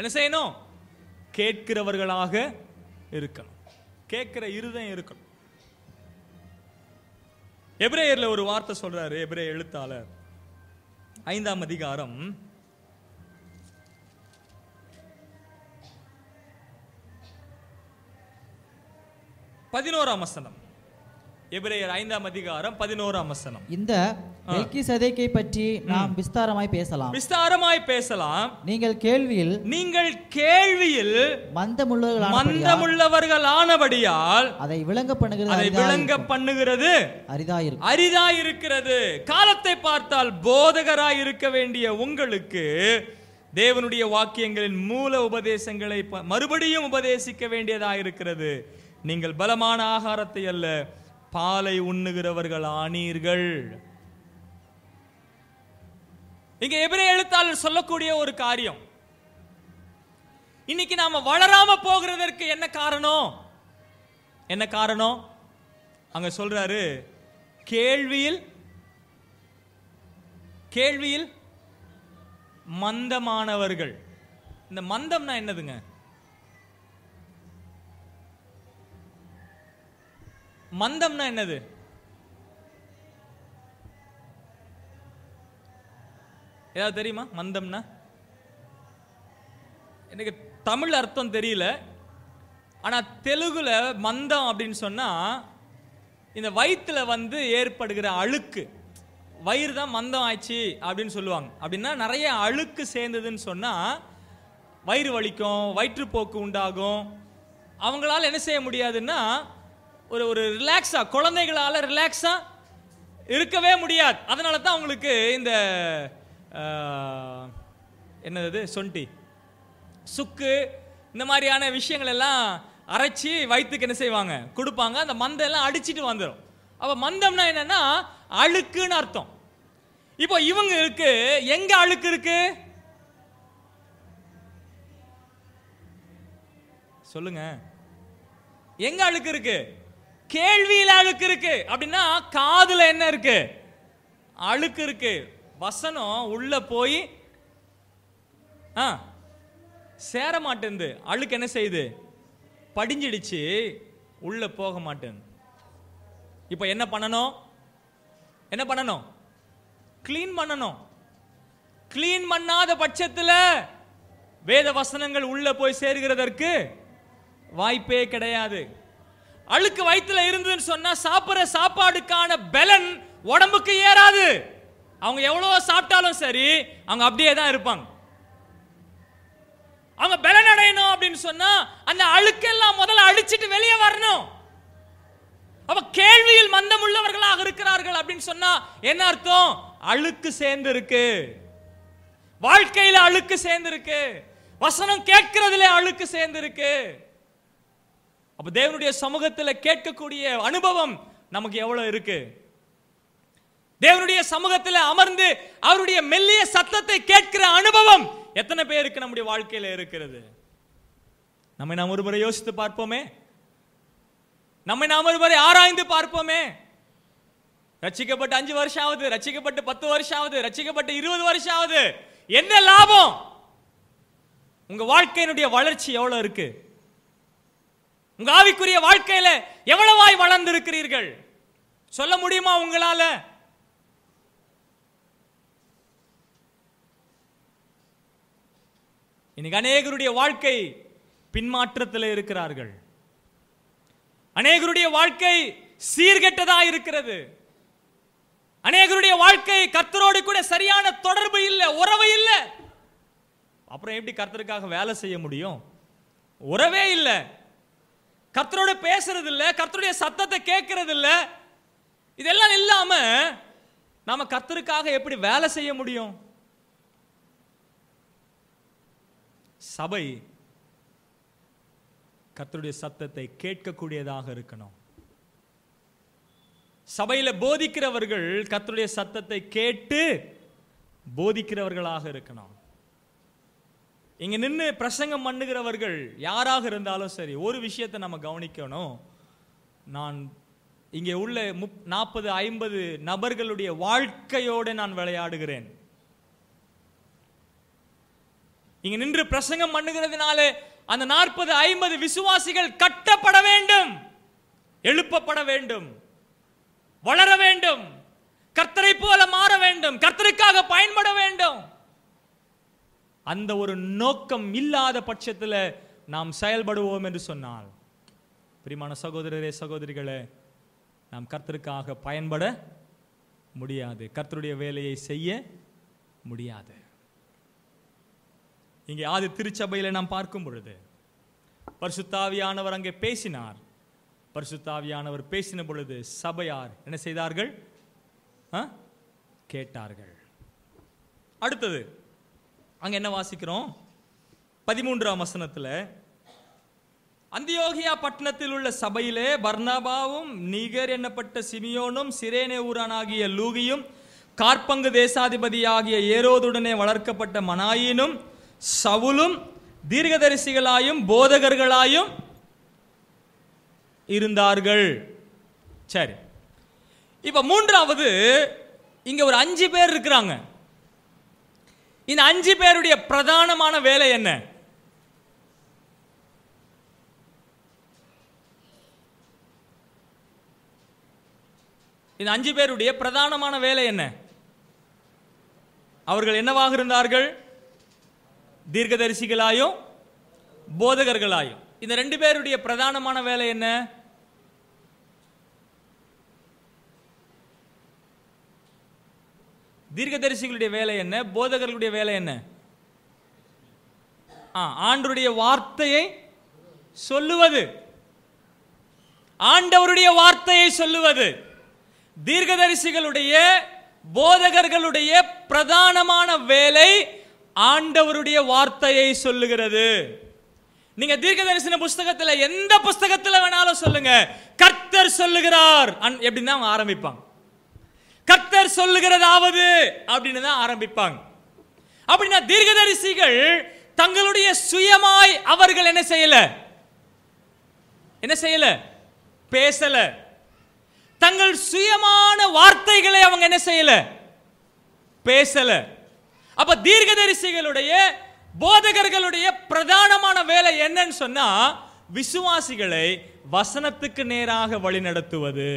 என்ன செய்யணும் கேட்கிறவர்களாக இருக்கணும் கேட்கிற இருதயம் இருக்கணும் எப்ரேயர்ல ஒரு வார்த்தை சொல்றாரு எப்ரே எழுத்தாளர் ஐந்தாம் அதிகாரம் பதினோராம் வசனம் எபிரேயர் ஐந்தாம் அதிகாரம் பதினோராம் வசனம் இந்த மெல்கி பற்றி நாம் விஸ்தாரமாய் பேசலாம் விஸ்தாரமாய் பேசலாம் நீங்கள் கேள்வியில் நீங்கள் கேள்வியில் மந்தமுள்ளவர்கள் அதை விளங்க பண்ணுகிறது அதை விளங்க பண்ணுகிறது அரிதாயிருக்கிறது காலத்தை பார்த்தால் போதகராய் இருக்க வேண்டிய உங்களுக்கு தேவனுடைய வாக்கியங்களின் மூல உபதேசங்களை மறுபடியும் உபதேசிக்க வேண்டியதாக இருக்கிறது நீங்கள் பலமான ஆகாரத்தை அல்ல பாலை உண்ணுகிறவர்கள் ஆனீர்கள் இங்க எபிரே எழுத்தாளர் சொல்லக்கூடிய ஒரு காரியம் இன்னைக்கு நாம வளராம போகிறதற்கு என்ன காரணம் என்ன காரணம் அங்க சொல்றாரு கேள்வியில் கேள்வியில் மந்தமானவர்கள் இந்த மந்தம்னா என்னதுங்க மந்தம்னா என்னது ஏதாவது தெரியுமா மந்தம்னா எனக்கு தமிழ் அர்த்தம் தெரியல ஆனால் தெலுங்கில் மந்தம் அப்படின்னு சொன்னால் இந்த வயிற்றில் வந்து ஏற்படுகிற அழுக்கு வயிறு தான் மந்தம் ஆச்சு அப்படின்னு சொல்லுவாங்க அப்படின்னா நிறைய அழுக்கு சேர்ந்ததுன்னு சொன்னால் வயிறு வலிக்கும் வயிற்றுப்போக்கு உண்டாகும் அவங்களால என்ன செய்ய முடியாதுன்னா ஒரு ஒரு ரிலாக்ஸாக குழந்தைகளால் ரிலாக்ஸாக இருக்கவே முடியாது அதனால தான் அவங்களுக்கு இந்த என்னது சொண்டி சுக்கு இந்த மாதிரியான விஷயங்கள் எல்லாம் அரைச்சி வயிற்றுக்கு என்ன செய்வாங்க கொடுப்பாங்க அந்த மந்தெல்லாம் அடிச்சுட்டு வந்துடும் அப்போ மந்தம்னா என்னென்னா அழுக்குன்னு அர்த்தம் இப்போ இவங்களுக்கு எங்க அழுக்கு இருக்கு சொல்லுங்க எங்க அழுக்கு இருக்கு கேள்வியில் அழுக்கு இருக்கு அப்படின்னா காதுல என்ன இருக்கு அழுக்கு இருக்கு வசனம் உள்ள போய் ஆ சேர மாட்டேந்து அழுக்கு என்ன செய்யுது படிஞ்சிடுச்சு உள்ள போக மாட்டேன் இப்போ என்ன பண்ணணும் என்ன பண்ணணும் கிளீன் பண்ணணும் கிளீன் பண்ணாத பட்சத்தில் வேத வசனங்கள் உள்ள போய் சேர்கிறதற்கு வாய்ப்பே கிடையாது அழுக்கு வயிற்றுல இருந்ததுன்னு சொன்னா சாப்பிட்ற சாப்பாடுக்கான பலன் உடம்புக்கு ஏறாது அவங்க எவ்வளவு சாப்பிட்டாலும் சரி அவங்க அப்படியே தான் இருப்பாங்க அவங்க பலன் அடையணும் அப்படின்னு சொன்னா அந்த அழுக்கெல்லாம் முதல்ல அழிச்சிட்டு வெளியே வரணும் அப்ப கேள்வியில் மந்தம் உள்ளவர்களாக இருக்கிறார்கள் அப்படின்னு சொன்னா என்ன அர்த்தம் அழுக்கு சேர்ந்து இருக்கு வாழ்க்கையில அழுக்கு சேர்ந்து இருக்கு வசனம் கேட்கிறதுல அழுக்கு சேர்ந்து இருக்கு அப்போ தேவனுடைய சமூகத்தில் கேட்கக்கூடிய அனுபவம் நமக்கு எவ்வளோ இருக்கு தேவனுடைய சமூகத்தில் அமர்ந்து அவருடைய மெல்லிய சத்தத்தை கேட்கிற அனுபவம் எத்தனை பேருக்கு நம்முடைய வாழ்க்கையில் இருக்கிறது நம்மை நாம் ஒரு முறை யோசித்து பார்ப்போமே நம்மை நாம் ஒரு முறை ஆராய்ந்து பார்ப்போமே ரச்சிக்கப்பட்டு அஞ்சு வருஷம் ஆகுது ரச்சிக்கப்பட்டு பத்து வருஷம் ஆகுது ரச்சிக்கப்பட்டு இருபது வருஷம் ஆகுது என்ன லாபம் உங்க வாழ்க்கையினுடைய வளர்ச்சி எவ்வளவு இருக்கு உங்க ஆவிக்குரிய வாழ்க்கையில எவ்வளவாய் வளர்ந்திருக்கிறீர்கள் சொல்ல முடியுமா உங்களால இன்னைக்கு அநேகருடைய வாழ்க்கை பின்மாற்றத்தில் இருக்கிறார்கள் அநேகருடைய வாழ்க்கை சீர்கெட்டதா இருக்கிறது அநேகருடைய வாழ்க்கை கர்த்தரோடு கூட சரியான தொடர்பு இல்லை உறவு இல்லை அப்புறம் எப்படி கர்த்தருக்காக வேலை செய்ய முடியும் உறவே இல்லை கர்த்தரோட பேசுறது இல்லை கர்த்தருடைய சத்தத்தை கேட்கறது இல்லை இதெல்லாம் இல்லாம நாம கர்த்தருக்காக எப்படி வேலை செய்ய முடியும் சபை கர்த்தருடைய சத்தத்தை கேட்கக்கூடியதாக இருக்கணும் சபையில போதிக்கிறவர்கள் கர்த்தருடைய சத்தத்தை கேட்டு போதிக்கிறவர்களாக இருக்கணும் இங்க நின்று பிரசங்கம் பண்ணுகிறவர்கள் யாராக இருந்தாலும் சரி ஒரு விஷயத்தை நம்ம கவனிக்கணும் நான் இங்கே உள்ள முப் நாற்பது ஐம்பது நபர்களுடைய வாழ்க்கையோடு நான் விளையாடுகிறேன் இங்கு நின்று பிரசங்கம் பண்ணுகிறதுனால அந்த நாற்பது ஐம்பது விசுவாசிகள் கட்டப்பட வேண்டும் எழுப்பப்பட வேண்டும் வளர வேண்டும் கர்த்தரை போல மாற வேண்டும் கர்த்தருக்காக பயன்பட வேண்டும் அந்த ஒரு நோக்கம் இல்லாத பட்சத்தில் நாம் செயல்படுவோம் என்று சொன்னால் பிரிமான சகோதரரே சகோதரிகளே நாம் கர்த்தருக்காக பயன்பட முடியாது கர்த்தருடைய வேலையை செய்ய முடியாது இங்கே ஆதி திருச்சபையில் நாம் பார்க்கும் பொழுது பரிசுத்தாவியானவர் அங்கே பேசினார் பரிசுத்தாவியானவர் பேசின பொழுது சபையார் என்ன செய்தார்கள் கேட்டார்கள் அடுத்தது அங்கே என்ன வாசிக்கிறோம் பதிமூன்றாம் வசனத்தில் அந்தியோகியா பட்டணத்தில் உள்ள சபையிலே பர்னாபாவும் நிகர் என்னப்பட்ட சிமியோனும் சிரேனே ஊரானாகிய லூகியும் கார்பங்கு தேசாதிபதியாகிய ஏரோதுடனே வளர்க்கப்பட்ட மனாயினும் சவுலும் தீர்க்கதரிசிகளாயும் போதகர்களாயும் இருந்தார்கள் சரி இப்போ மூன்றாவது இங்கே ஒரு அஞ்சு பேர் இருக்கிறாங்க இந்த அஞ்சு பேருடைய பிரதானமான வேலை என்ன இந்த அஞ்சு பேருடைய பிரதானமான வேலை என்ன அவர்கள் என்னவாக இருந்தார்கள் தீர்க்கதரிசிகளாயும் போதகர்களாயும் இந்த ரெண்டு பேருடைய பிரதானமான வேலை என்ன தீர்க்கதரிசிகளுடைய வேலை என்ன போதகர்களுடைய வேலை என்ன ஆண்டருடைய வார்த்தையை சொல்லுவது ஆண்டவருடைய வார்த்தையை சொல்லுவது தீர்க்கதரிசிகளுடைய போதகர்களுடைய பிரதானமான வேலை ஆண்டவருடைய வார்த்தையை சொல்லுகிறது நீங்க தீர்க்க தரிசன புஸ்தகத்துல எந்த புஸ்தகத்துல வேணாலும் சொல்லுங்க கர்த்தர் சொல்லுகிறார் எப்படின்னு அவங்க ஆரம்பிப்பாங்க கர்த்தர் சொல்லுகிறதாவது அப்படின்னு தான் ஆரம்பிப்பாங்க அப்படின்னா தீர்க்கதரிசிகள் தங்களுடைய சுயமாய் அவர்கள் என்ன செய்யல என்ன செய்யல பேசல தங்கள் சுயமான வார்த்தைகளை அவங்க என்ன செய்யல பேசல அப்ப தீர்க்கதரிசிகளுடைய போதகர்களுடைய பிரதானமான வேலை என்னன்னு சொன்னா விசுவாசிகளை வசனத்துக்கு நேராக வழிநடத்துவது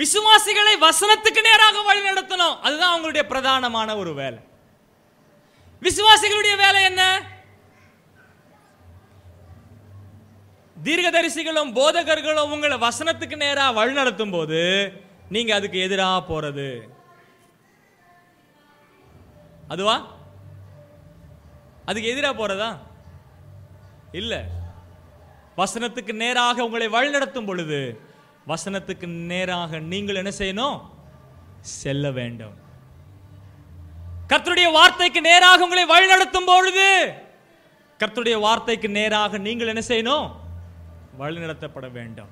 விசுவாசிகளை வசனத்துக்கு நேராக வழி நடத்தணும் அதுதான் அவங்களுடைய பிரதானமான ஒரு வேலை விசுவாசிகளுடைய வேலை என்ன தீர்க்கதரிசிகளும் போதகர்களும் உங்களை வசனத்துக்கு நேராக நடத்தும் போது நீங்க அதுக்கு எதிராக போறது அதுவா அதுக்கு எதிராக போறதா இல்ல வசனத்துக்கு நேராக உங்களை வழிநடத்தும் பொழுது வசனத்துக்கு நேராக நீங்கள் என்ன செய்யணும் செல்ல வேண்டும் கர்த்தருடைய வார்த்தைக்கு நேராக உங்களை வழிநடத்தும் பொழுது கர்த்தருடைய வார்த்தைக்கு நேராக நீங்கள் என்ன செய்யணும் வழிநடத்தப்பட வேண்டும்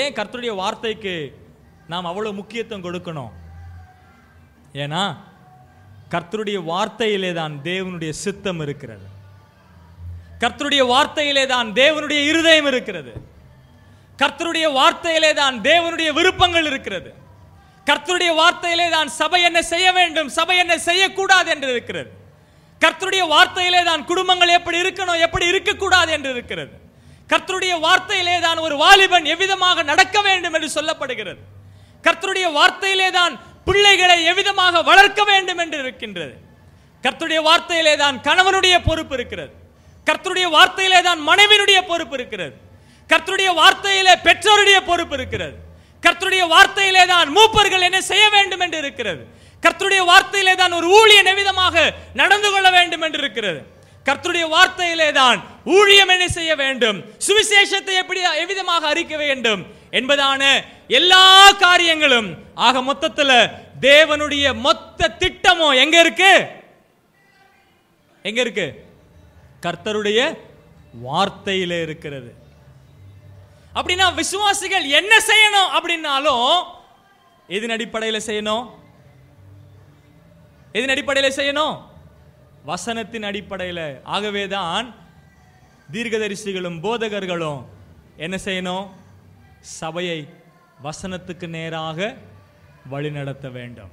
ஏன் கர்த்தருடைய வார்த்தைக்கு நாம் அவ்வளோ முக்கியத்துவம் கொடுக்கணும் ஏன்னா கர்த்தருடைய வார்த்தையிலே தான் தேவனுடைய சித்தம் இருக்கிறது கர்த்தருடைய வார்த்தையிலே தான் தேவனுடைய இருதயம் இருக்கிறது கர்த்தருடைய வார்த்தையிலே தான் தேவனுடைய விருப்பங்கள் இருக்கிறது கர்த்தருடைய வார்த்தையிலே தான் சபை என்ன செய்ய வேண்டும் சபை என்ன செய்யக்கூடாது என்று இருக்கிறது கர்த்தருடைய வார்த்தையிலே தான் குடும்பங்கள் எப்படி இருக்கணும் எப்படி இருக்கக்கூடாது என்று இருக்கிறது கர்த்தருடைய வார்த்தையிலே தான் ஒரு வாலிபன் எவ்விதமாக நடக்க வேண்டும் என்று சொல்லப்படுகிறது கர்த்தருடைய வார்த்தையிலே தான் பிள்ளைகளை எவ்விதமாக வளர்க்க வேண்டும் என்று இருக்கின்றது கர்த்தருடைய வார்த்தையிலே தான் கணவனுடைய பொறுப்பு இருக்கிறது கர்த்தருடைய வார்த்தையிலே தான் மனைவினுடைய பொறுப்பு இருக்கிறது கர்த்தருடைய வார்த்தையிலே பெற்றோருடைய பொறுப்பு இருக்கிறது கர்த்தருடைய வார்த்தையிலே தான் மூப்பர்கள் என்ன செய்ய வேண்டும் என்று இருக்கிறது கர்த்தருடைய வார்த்தையிலே தான் ஒரு ஊழியன் நிமிதமாக நடந்து கொள்ள வேண்டும் என்று இருக்கிறது கர்த்தருடைய வார்த்தையிலே தான் ஊழியம் என்ன செய்ய வேண்டும் சுவிசேஷத்தை எப்படி எவ்விதமாக அறிக்க வேண்டும் என்பதான எல்லா காரியங்களும் ஆக மொத்தத்தில் தேவனுடைய மொத்த திட்டமும் எங்க இருக்கு எங்க இருக்கு கர்த்தருடைய வார்த்தையிலே இருக்கிறது அப்படின்னா விசுவாசிகள் என்ன செய்யணும் அப்படின்னாலும் எதன் அடிப்படையில் செய்யணும் எதன் அடிப்படையில் செய்யணும் வசனத்தின் அடிப்படையில் ஆகவே தான் தீர்க்கதரிசிகளும் போதகர்களும் என்ன செய்யணும் சபையை வசனத்துக்கு நேராக வழிநடத்த வேண்டும்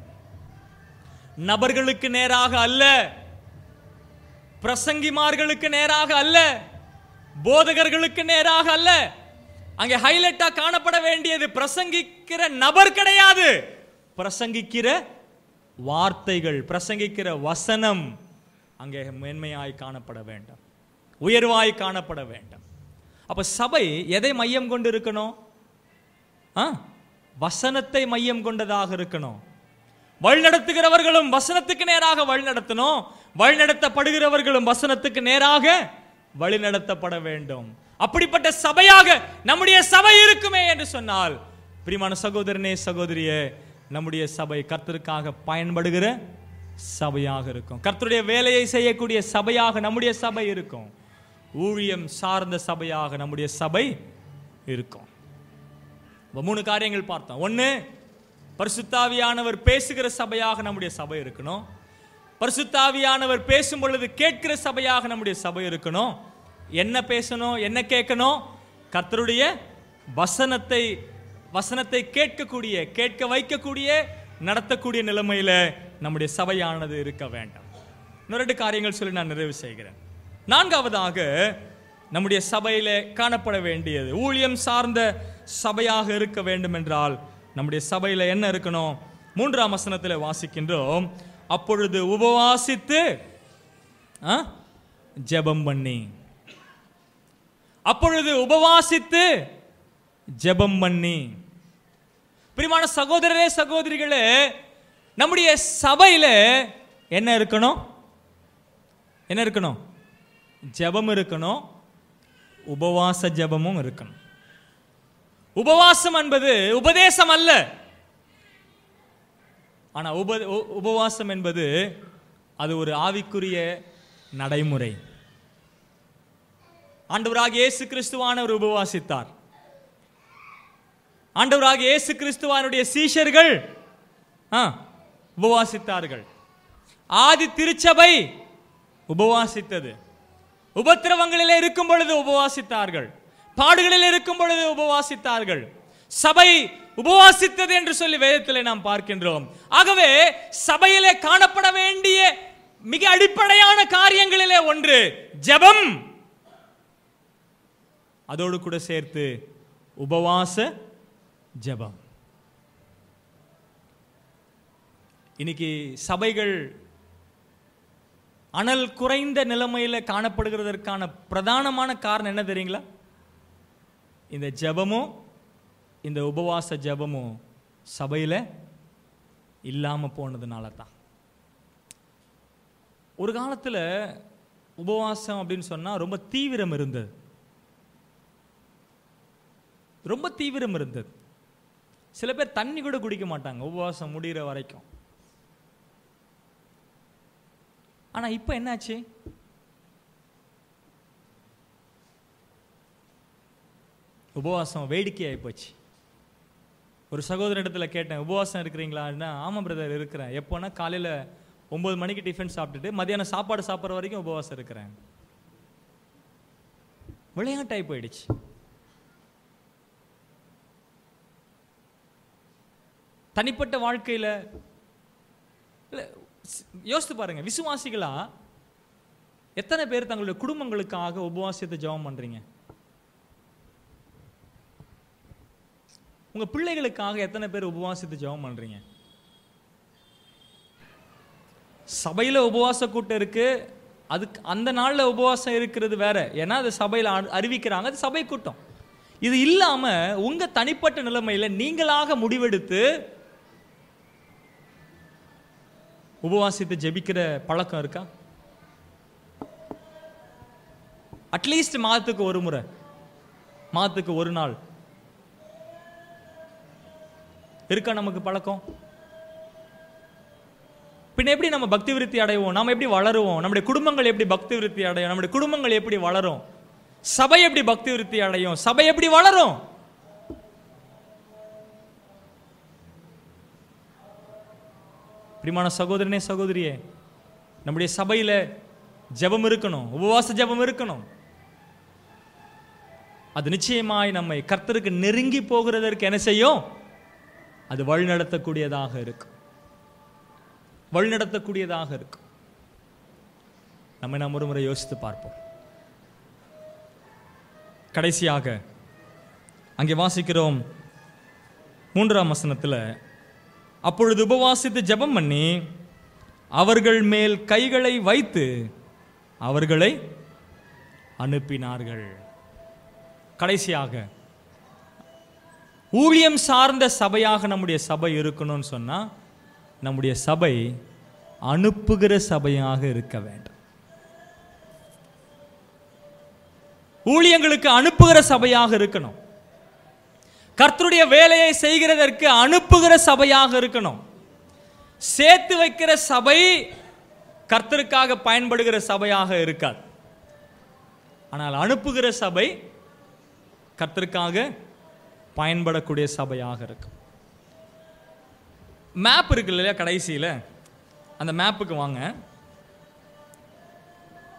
நபர்களுக்கு நேராக அல்ல பிரசங்கிமார்களுக்கு நேராக அல்ல போதகர்களுக்கு நேராக அல்ல அங்கே ஹைலைட்டா காணப்பட வேண்டியது பிரசங்கிக்கிற நபர் கிடையாது பிரசங்கிக்கிற வார்த்தைகள் பிரசங்கிக்கிற வசனம் அங்கே மேன்மையாய் காணப்பட வேண்டும் உயர்வாய் காணப்பட வேண்டும் அப்போ சபை எதை மையம் கொண்டு இருக்கணும் ஆ வசனத்தை மையம் கொண்டதாக இருக்கணும் வழிநடத்துகிறவர்களும் வசனத்துக்கு நேராக வழிநடத்தணும் வழிநடத்தப்படுகிறவர்களும் வசனத்துக்கு நேராக வழிநடத்தப்பட வேண்டும் அப்படிப்பட்ட சபையாக நம்முடைய சபை இருக்குமே என்று சொன்னால் பிரிமான சகோதரனே சகோதரிய நம்முடைய சபை கர்த்தருக்காக பயன்படுகிற சபையாக இருக்கும் கர்த்தருடைய வேலையை செய்யக்கூடிய சபையாக நம்முடைய சபை இருக்கும் ஊழியம் சார்ந்த சபையாக நம்முடைய சபை இருக்கும் மூணு காரியங்கள் பார்த்தோம் ஒன்று பரிசுத்தாவியானவர் பேசுகிற சபையாக நம்முடைய சபை இருக்கணும் பரிசுத்தாவியானவர் பேசும் பொழுது கேட்கிற சபையாக நம்முடைய சபை இருக்கணும் என்ன பேசணும் என்ன கேட்கணும் கத்தருடைய வசனத்தை வசனத்தை கேட்கக்கூடிய கேட்க வைக்கக்கூடிய நடத்தக்கூடிய நிலைமையில் நம்முடைய சபையானது இருக்க வேண்டாம் இன்னொரு காரியங்கள் சொல்லி நான் நிறைவு செய்கிறேன் நான்காவதாக நம்முடைய சபையில் காணப்பட வேண்டியது ஊழியம் சார்ந்த சபையாக இருக்க வேண்டும் என்றால் நம்முடைய சபையில் என்ன இருக்கணும் மூன்றாம் வசனத்தில் வாசிக்கின்றோம் அப்பொழுது உபவாசித்து ஜெபம் பண்ணி அப்பொழுது உபவாசித்து ஜெபம் பண்ணி பிரிமான சகோதரரே சகோதரிகளே நம்முடைய சபையில் என்ன இருக்கணும் என்ன இருக்கணும் ஜெபம் இருக்கணும் உபவாச ஜெபமும் இருக்கணும் உபவாசம் என்பது உபதேசம் அல்ல ஆனால் உப உபவாசம் என்பது அது ஒரு ஆவிக்குரிய நடைமுறை ஆண்டவராக இயேசு கிறிஸ்துவானவர் உபவாசித்தார் ஆண்டவராக இயேசு கிறிஸ்துவானுடைய சீஷர்கள் உபவாசித்தார்கள் ஆதி திருச்சபை உபவாசித்தது உபத்திரவங்களிலே இருக்கும் பொழுது உபவாசித்தார்கள் பாடுகளில் இருக்கும் பொழுது உபவாசித்தார்கள் சபை உபவாசித்தது என்று சொல்லி வேதத்தில் நாம் பார்க்கின்றோம் ஆகவே சபையிலே காணப்பட வேண்டிய மிக அடிப்படையான காரியங்களிலே ஒன்று ஜபம் அதோடு கூட சேர்த்து உபவாச ஜபம் இன்னைக்கு சபைகள் அனல் குறைந்த நிலைமையில் காணப்படுகிறதற்கான பிரதானமான காரணம் என்ன தெரியுங்களா இந்த ஜபமும் இந்த உபவாச ஜபமும் சபையில் இல்லாமல் போனதுனால தான் ஒரு காலத்தில் உபவாசம் அப்படின்னு சொன்னால் ரொம்ப தீவிரம் இருந்தது ரொம்ப தீவிரம் இருந்தது சில பேர் தண்ணி கூட குடிக்க மாட்டாங்க உபவாசம் முடிகிற வரைக்கும் ஆனால் இப்போ என்னாச்சு உபவாசம் வேடிக்கையாகி போச்சு ஒரு இடத்துல கேட்டேன் உபவாசம் இருக்கிறீங்களான்னா ஆமாம் பிரதர் இருக்கிறேன் எப்போனா காலையில் ஒம்பது மணிக்கு டிஃபன் சாப்பிட்டுட்டு மதியானம் சாப்பாடு சாப்பிட்ற வரைக்கும் உபவாசம் இருக்கிறேன் விளையாட்டாகி போயிடுச்சு தனிப்பட்ட வாழ்க்கையில் இல்லை யோசித்து பாருங்கள் விசுவாசிகளா எத்தனை பேர் தங்களுடைய குடும்பங்களுக்காக உபவாசியத்தை ஜபம் பண்ணுறீங்க உங்கள் பிள்ளைகளுக்காக எத்தனை பேர் உபவாசத்தை ஜபம் பண்ணுறீங்க சபையில் உபவாச கூட்டம் இருக்குது அதுக்கு அந்த நாளில் உபவாசம் இருக்கிறது வேற ஏன்னா அது சபையில் அறிவிக்கிறாங்க அது சபை கூட்டம் இது இல்லாமல் உங்கள் தனிப்பட்ட நிலைமையில் நீங்களாக முடிவெடுத்து உபவாசித்து ஜெபிக்கிற பழக்கம் இருக்கா அட்லீஸ்ட் மாதத்துக்கு ஒரு முறை மாதத்துக்கு ஒரு நாள் இருக்கா நமக்கு பழக்கம் பின்ன எப்படி நம்ம பக்தி விருத்தி அடைவோம் நாம் எப்படி வளருவோம் நம்முடைய குடும்பங்கள் எப்படி பக்தி விருத்தி அடையும் நம்முடைய குடும்பங்கள் எப்படி வளரும் சபை எப்படி பக்தி விருத்தி அடையும் சபை எப்படி வளரும் பிரிமான சகோதரனே சகோதரியே நம்முடைய சபையில் ஜபம் இருக்கணும் உபவாச ஜபம் இருக்கணும் அது நிச்சயமாய் நம்மை கர்த்தருக்கு நெருங்கி போகிறதற்கு என்ன செய்யும் அது வழிநடத்தக்கூடியதாக இருக்கும் வழிநடத்தக்கூடியதாக இருக்கும் நம்ம நாம் ஒரு முறை யோசித்து பார்ப்போம் கடைசியாக அங்கே வாசிக்கிறோம் மூன்றாம் வசனத்தில் அப்பொழுது உபவாசித்து ஜெபம் பண்ணி அவர்கள் மேல் கைகளை வைத்து அவர்களை அனுப்பினார்கள் கடைசியாக ஊழியம் சார்ந்த சபையாக நம்முடைய சபை இருக்கணும்னு சொன்னால் நம்முடைய சபை அனுப்புகிற சபையாக இருக்க வேண்டும் ஊழியங்களுக்கு அனுப்புகிற சபையாக இருக்கணும் கர்த்தருடைய வேலையை செய்கிறதற்கு அனுப்புகிற சபையாக இருக்கணும் சேர்த்து வைக்கிற சபை கர்த்தருக்காக பயன்படுகிற சபையாக இருக்காது ஆனால் அனுப்புகிற சபை கர்த்தருக்காக பயன்படக்கூடிய சபையாக இருக்கும் மேப் இருக்குது இல்லையா கடைசியில் அந்த மேப்புக்கு வாங்க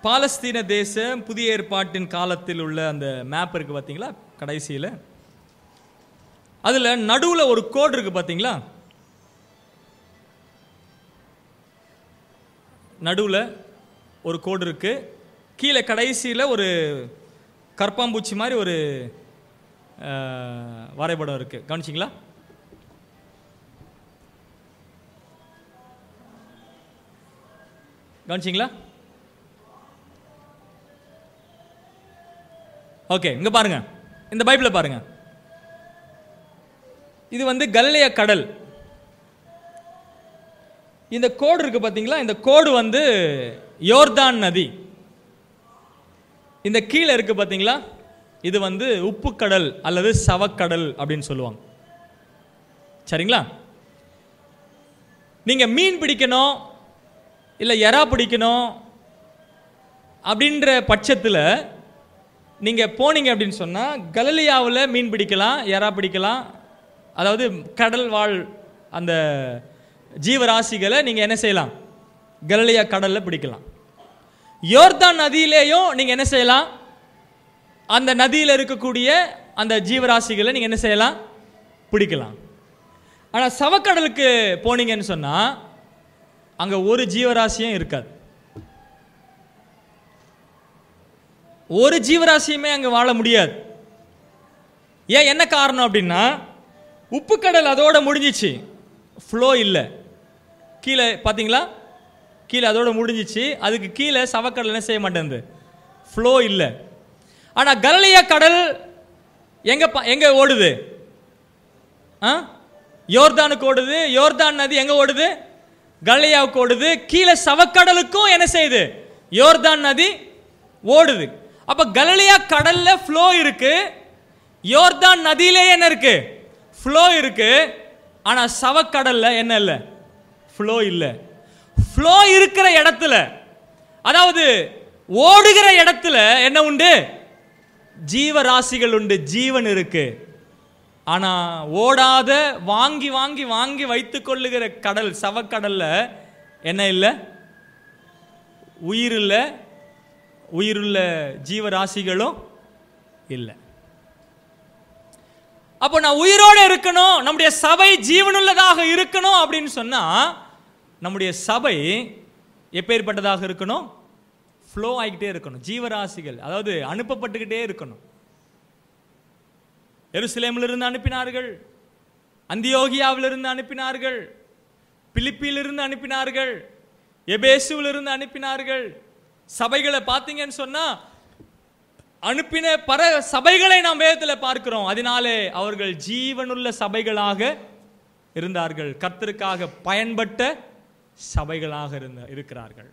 பாலஸ்தீன தேச புதிய ஏற்பாட்டின் காலத்தில் உள்ள அந்த மேப் இருக்குது பார்த்தீங்களா கடைசியில் அதில் நடுவில் ஒரு கோடு இருக்குது பார்த்தீங்களா நடுவில் ஒரு கோடு இருக்குது கீழே கடைசியில் ஒரு கற்பாம்பூச்சி மாதிரி ஒரு வரைபடம் இருக்குது கவனிச்சிங்களா கவனிச்சிங்களா ஓகே இங்கே பாருங்கள் இந்த பைப்பில் பாருங்கள் இது வந்து கல்லைய கடல் இந்த கோடு இருக்குது பார்த்தீங்களா இந்த கோடு வந்து யோர்தான் நதி இந்த கீழே இருக்குது பார்த்தீங்களா இது வந்து உப்புக்கடல் அல்லது சவக்கடல் அப்படின்னு சொல்லுவாங்க சரிங்களா நீங்கள் மீன் பிடிக்கணும் இல்லை எறா பிடிக்கணும் அப்படின்ற பட்சத்தில் நீங்கள் போனீங்க அப்படின்னு சொன்னால் கலலியாவில் மீன் பிடிக்கலாம் எறா பிடிக்கலாம் அதாவது கடல் வாழ் அந்த ஜீவராசிகளை நீங்கள் என்ன செய்யலாம் கலலியா கடலில் பிடிக்கலாம் யோர்தான் நதியிலேயும் நீங்கள் என்ன செய்யலாம் அந்த நதியில் இருக்கக்கூடிய அந்த ஜீவராசிகளை நீங்கள் என்ன செய்யலாம் பிடிக்கலாம் ஆனால் சவக்கடலுக்கு போனீங்கன்னு சொன்னால் அங்கே ஒரு ஜீவராசியும் இருக்காது ஒரு ஜீவராசியுமே அங்கே வாழ முடியாது ஏன் என்ன காரணம் அப்படின்னா உப்பு கடல் அதோட முடிஞ்சிச்சு ஃப்ளோ இல்லை கீழே பார்த்தீங்களா கீழே அதோட முடிஞ்சிச்சு அதுக்கு கீழே சவக்கடல் என்ன செய்ய மாட்டேன் ஃப்ளோ இல்லை ஆனால் கலலிய கடல் எங்கே எங்கே ஓடுது ஆ யோர்தானுக்கு ஓடுது யோர்தான் நதி எங்கே ஓடுது கலலியாவுக்கு ஓடுது கீழே சவக்கடலுக்கும் என்ன செய்யுது யோர்தான் நதி ஓடுது அப்போ கலலியா கடலில் ஃப்ளோ இருக்குது யோர்தான் நதியிலே என்ன இருக்குது ஃப்ளோ இருக்குது ஆனால் சவக்கடலில் என்ன இல்லை ஃப்ளோ இல்லை ஃப்ளோ இருக்கிற இடத்துல அதாவது ஓடுகிற இடத்துல என்ன உண்டு ஜீவராசிகள் உண்டு ஜீவன் இருக்கு ஆனால் ஓடாத வாங்கி வாங்கி வாங்கி வைத்து கொள்ளுகிற கடல் சவக்கடலில் என்ன இல்லை உயிருள்ள உயிருள்ள ஜீவராசிகளும் இல்லை அப்போ நான் உயிரோடு இருக்கணும் நம்முடைய சபை ஜீவனுள்ளதாக இருக்கணும் அப்படின்னு சொன்னால் நம்முடைய சபை எப்பேற்பட்டதாக இருக்கணும் ஃப்ளோ ஆகிக்கிட்டே இருக்கணும் ஜீவராசிகள் அதாவது அனுப்பப்பட்டுக்கிட்டே இருக்கணும் எருசலேமிலிருந்து அனுப்பினார்கள் அந்தியோகியாவிலிருந்து அனுப்பினார்கள் இருந்து அனுப்பினார்கள் எபேசுவிலிருந்து அனுப்பினார்கள் சபைகளை பார்த்தீங்கன்னு சொன்னால் அனுப்பின பர சபைகளை நாம் வேதத்தில் பார்க்கிறோம் அதனாலே அவர்கள் ஜீவனுள்ள சபைகளாக இருந்தார்கள் கர்த்தருக்காக பயன்பட்ட சபைகளாக இருந்த இருக்கிறார்கள்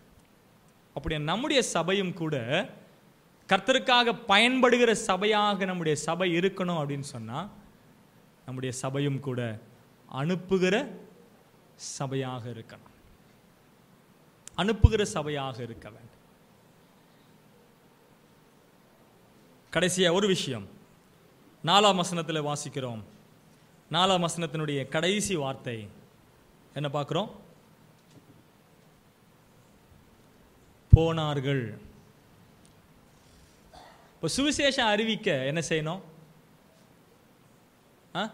அப்படி நம்முடைய சபையும் கூட கர்த்தருக்காக பயன்படுகிற சபையாக நம்முடைய சபை இருக்கணும் அப்படின்னு சொன்னால் நம்முடைய சபையும் கூட அனுப்புகிற சபையாக இருக்கணும் அனுப்புகிற சபையாக இருக்க கடைசியாக ஒரு விஷயம் நாலாம் வசனத்தில் வாசிக்கிறோம் நாலாம் வசனத்தினுடைய கடைசி வார்த்தை என்ன பார்க்குறோம் போனார்கள் இப்போ சுவிசேஷம் அறிவிக்க என்ன செய்யணும் ஆ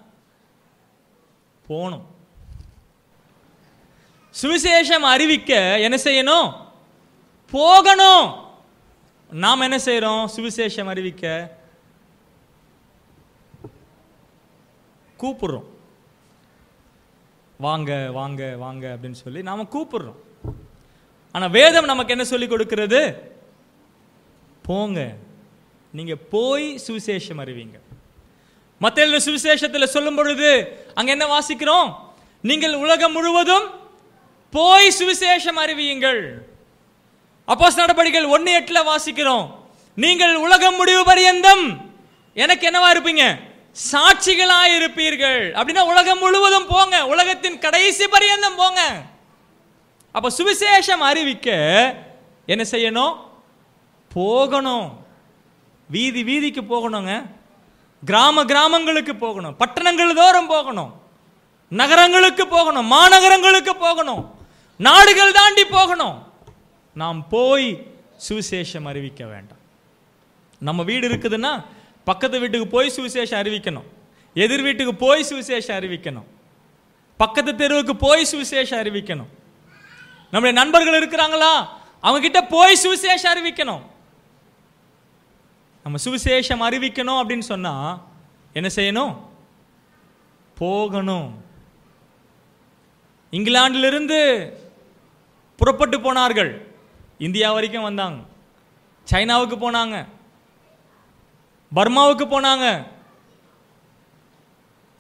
போகணும் சுவிசேஷம் அறிவிக்க என்ன செய்யணும் போகணும் நாம் என்ன செய்கிறோம் சுவிசேஷம் அறிவிக்க கூப்பிடுறோம் வாங்க வாங்க வாங்க அப்படின்னு சொல்லி நாம் கூப்பிடுறோம் ஆனால் வேதம் நமக்கு என்ன சொல்லி கொடுக்கிறது போங்க நீங்கள் போய் சுவிசேஷம் அறிவிங்க மத்திய சுவிசேஷத்தில் சொல்லும் பொழுது அங்கே என்ன வாசிக்கிறோம் நீங்கள் உலகம் முழுவதும் போய் சுவிசேஷம் அறிவியுங்கள் அப்போஸ் நடவடிக்கைகள் ஒன்று எட்டில் வாசிக்கிறோம் நீங்கள் உலகம் முடிவு பரியந்தம் எனக்கு என்னவா இருப்பீங்க சாட்சிகளாக இருப்பீர்கள் அப்படின்னா உலகம் முழுவதும் போங்க உலகத்தின் கடைசி பரியந்தம் போங்க அப்போ சுவிசேஷம் அறிவிக்க என்ன செய்யணும் போகணும் வீதி வீதிக்கு போகணுங்க கிராம கிராமங்களுக்கு போகணும் பட்டணங்கள் தோறும் போகணும் நகரங்களுக்கு போகணும் மாநகரங்களுக்கு போகணும் நாடுகள் தாண்டி போகணும் நாம் போய் சுவிசேஷம் அறிவிக்க வேண்டாம் நம்ம வீடு இருக்குதுன்னா பக்கத்து வீட்டுக்கு போய் சுவிசேஷம் அறிவிக்கணும் எதிர் வீட்டுக்கு போய் சுவிசேஷம் அறிவிக்கணும் பக்கத்து தெருவுக்கு போய் சுவிசேஷம் அறிவிக்கணும் நம்முடைய நண்பர்கள் இருக்கிறாங்களா அவங்க கிட்ட போய் சுவிசேஷம் அறிவிக்கணும் நம்ம சுவிசேஷம் அறிவிக்கணும் அப்படின்னு சொன்னால் என்ன செய்யணும் போகணும் இருந்து புறப்பட்டு போனார்கள் இந்தியா வரைக்கும் வந்தாங்க சைனாவுக்கு போனாங்க பர்மாவுக்கு போனாங்க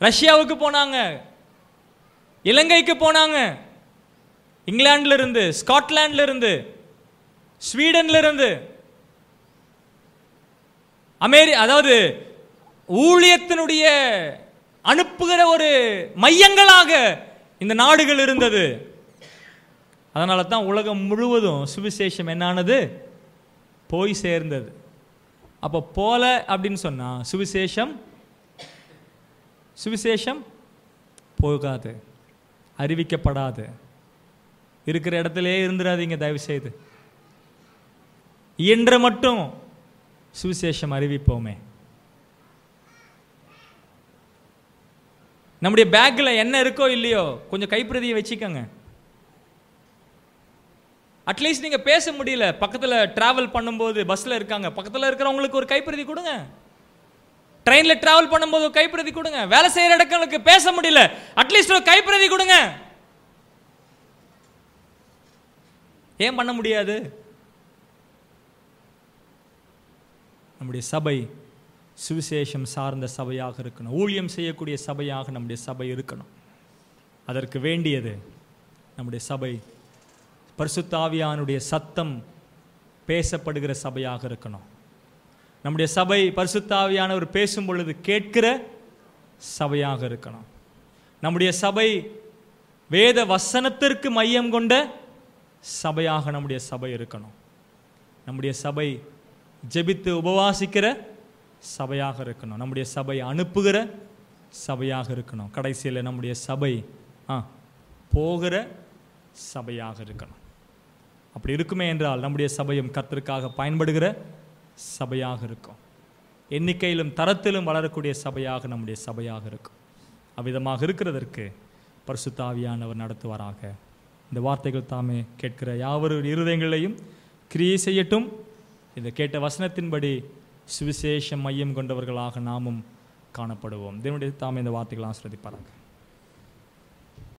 ரஷ்யாவுக்கு போனாங்க இலங்கைக்கு போனாங்க இங்கிலாண்டில் இருந்து ஸ்காட்லாண்டில் இருந்து ஸ்வீடன்ல இருந்து அமெரி அதாவது ஊழியத்தினுடைய அனுப்புகிற ஒரு மையங்களாக இந்த நாடுகள் இருந்தது அதனால தான் உலகம் முழுவதும் சுவிசேஷம் என்னானது போய் சேர்ந்தது அப்போ போல அப்படின்னு சொன்னால் சுவிசேஷம் சுவிசேஷம் போகாது அறிவிக்கப்படாது இருக்கிற இடத்துல இருந்துடாதீங்க தயவு செய்து இயன்ற மட்டும் சுவிசேஷம் அறிவிப்போமே நம்முடைய பேக்கில் என்ன இருக்கோ இல்லையோ கொஞ்சம் கைப்பிரதியை வச்சுக்கோங்க அட்லீஸ்ட் நீங்கள் பேச முடியல பக்கத்தில் ட்ராவல் பண்ணும்போது பஸ்ஸில் இருக்காங்க பக்கத்தில் இருக்கிறவங்களுக்கு ஒரு கைப்பிரதி கொடுங்க ட்ரெயினில் ட்ராவல் பண்ணும்போது ஒரு கைப்பிரதி கொடுங்க வேலை செய்கிற இடங்களுக்கு பேச முடியல அட்லீஸ்ட் ஒரு கைப்பிரதி கொடுங்க ஏன் பண்ண முடியாது நம்முடைய சபை சுவிசேஷம் சார்ந்த சபையாக இருக்கணும் ஊழியம் செய்யக்கூடிய சபையாக நம்முடைய சபை இருக்கணும் அதற்கு வேண்டியது நம்முடைய சபை பரிசுத்தாவியானுடைய சத்தம் பேசப்படுகிற சபையாக இருக்கணும் நம்முடைய சபை பரிசுத்தாவியானவர் பேசும் பொழுது கேட்கிற சபையாக இருக்கணும் நம்முடைய சபை வேத வசனத்திற்கு மையம் கொண்ட சபையாக நம்முடைய சபை இருக்கணும் நம்முடைய சபை ஜெபித்து உபவாசிக்கிற சபையாக இருக்கணும் நம்முடைய சபை அனுப்புகிற சபையாக இருக்கணும் கடைசியில் நம்முடைய சபை ஆ போகிற சபையாக இருக்கணும் அப்படி இருக்குமே என்றால் நம்முடைய சபையும் கர்த்தருக்காக பயன்படுகிற சபையாக இருக்கும் எண்ணிக்கையிலும் தரத்திலும் வளரக்கூடிய சபையாக நம்முடைய சபையாக இருக்கும் அவ்விதமாக இருக்கிறதற்கு பரிசுத்தாவியானவர் நடத்துவாராக இந்த வார்த்தைகள் தாமே கேட்கிற யாவரு இருதயங்களையும் கிரியை செய்யட்டும் இந்த கேட்ட வசனத்தின்படி சுவிசேஷம் மையம் கொண்டவர்களாக நாமும் காணப்படுவோம் தேவனுடைய தாமே இந்த வார்த்தைகளாக சிரதிப்பாராங்க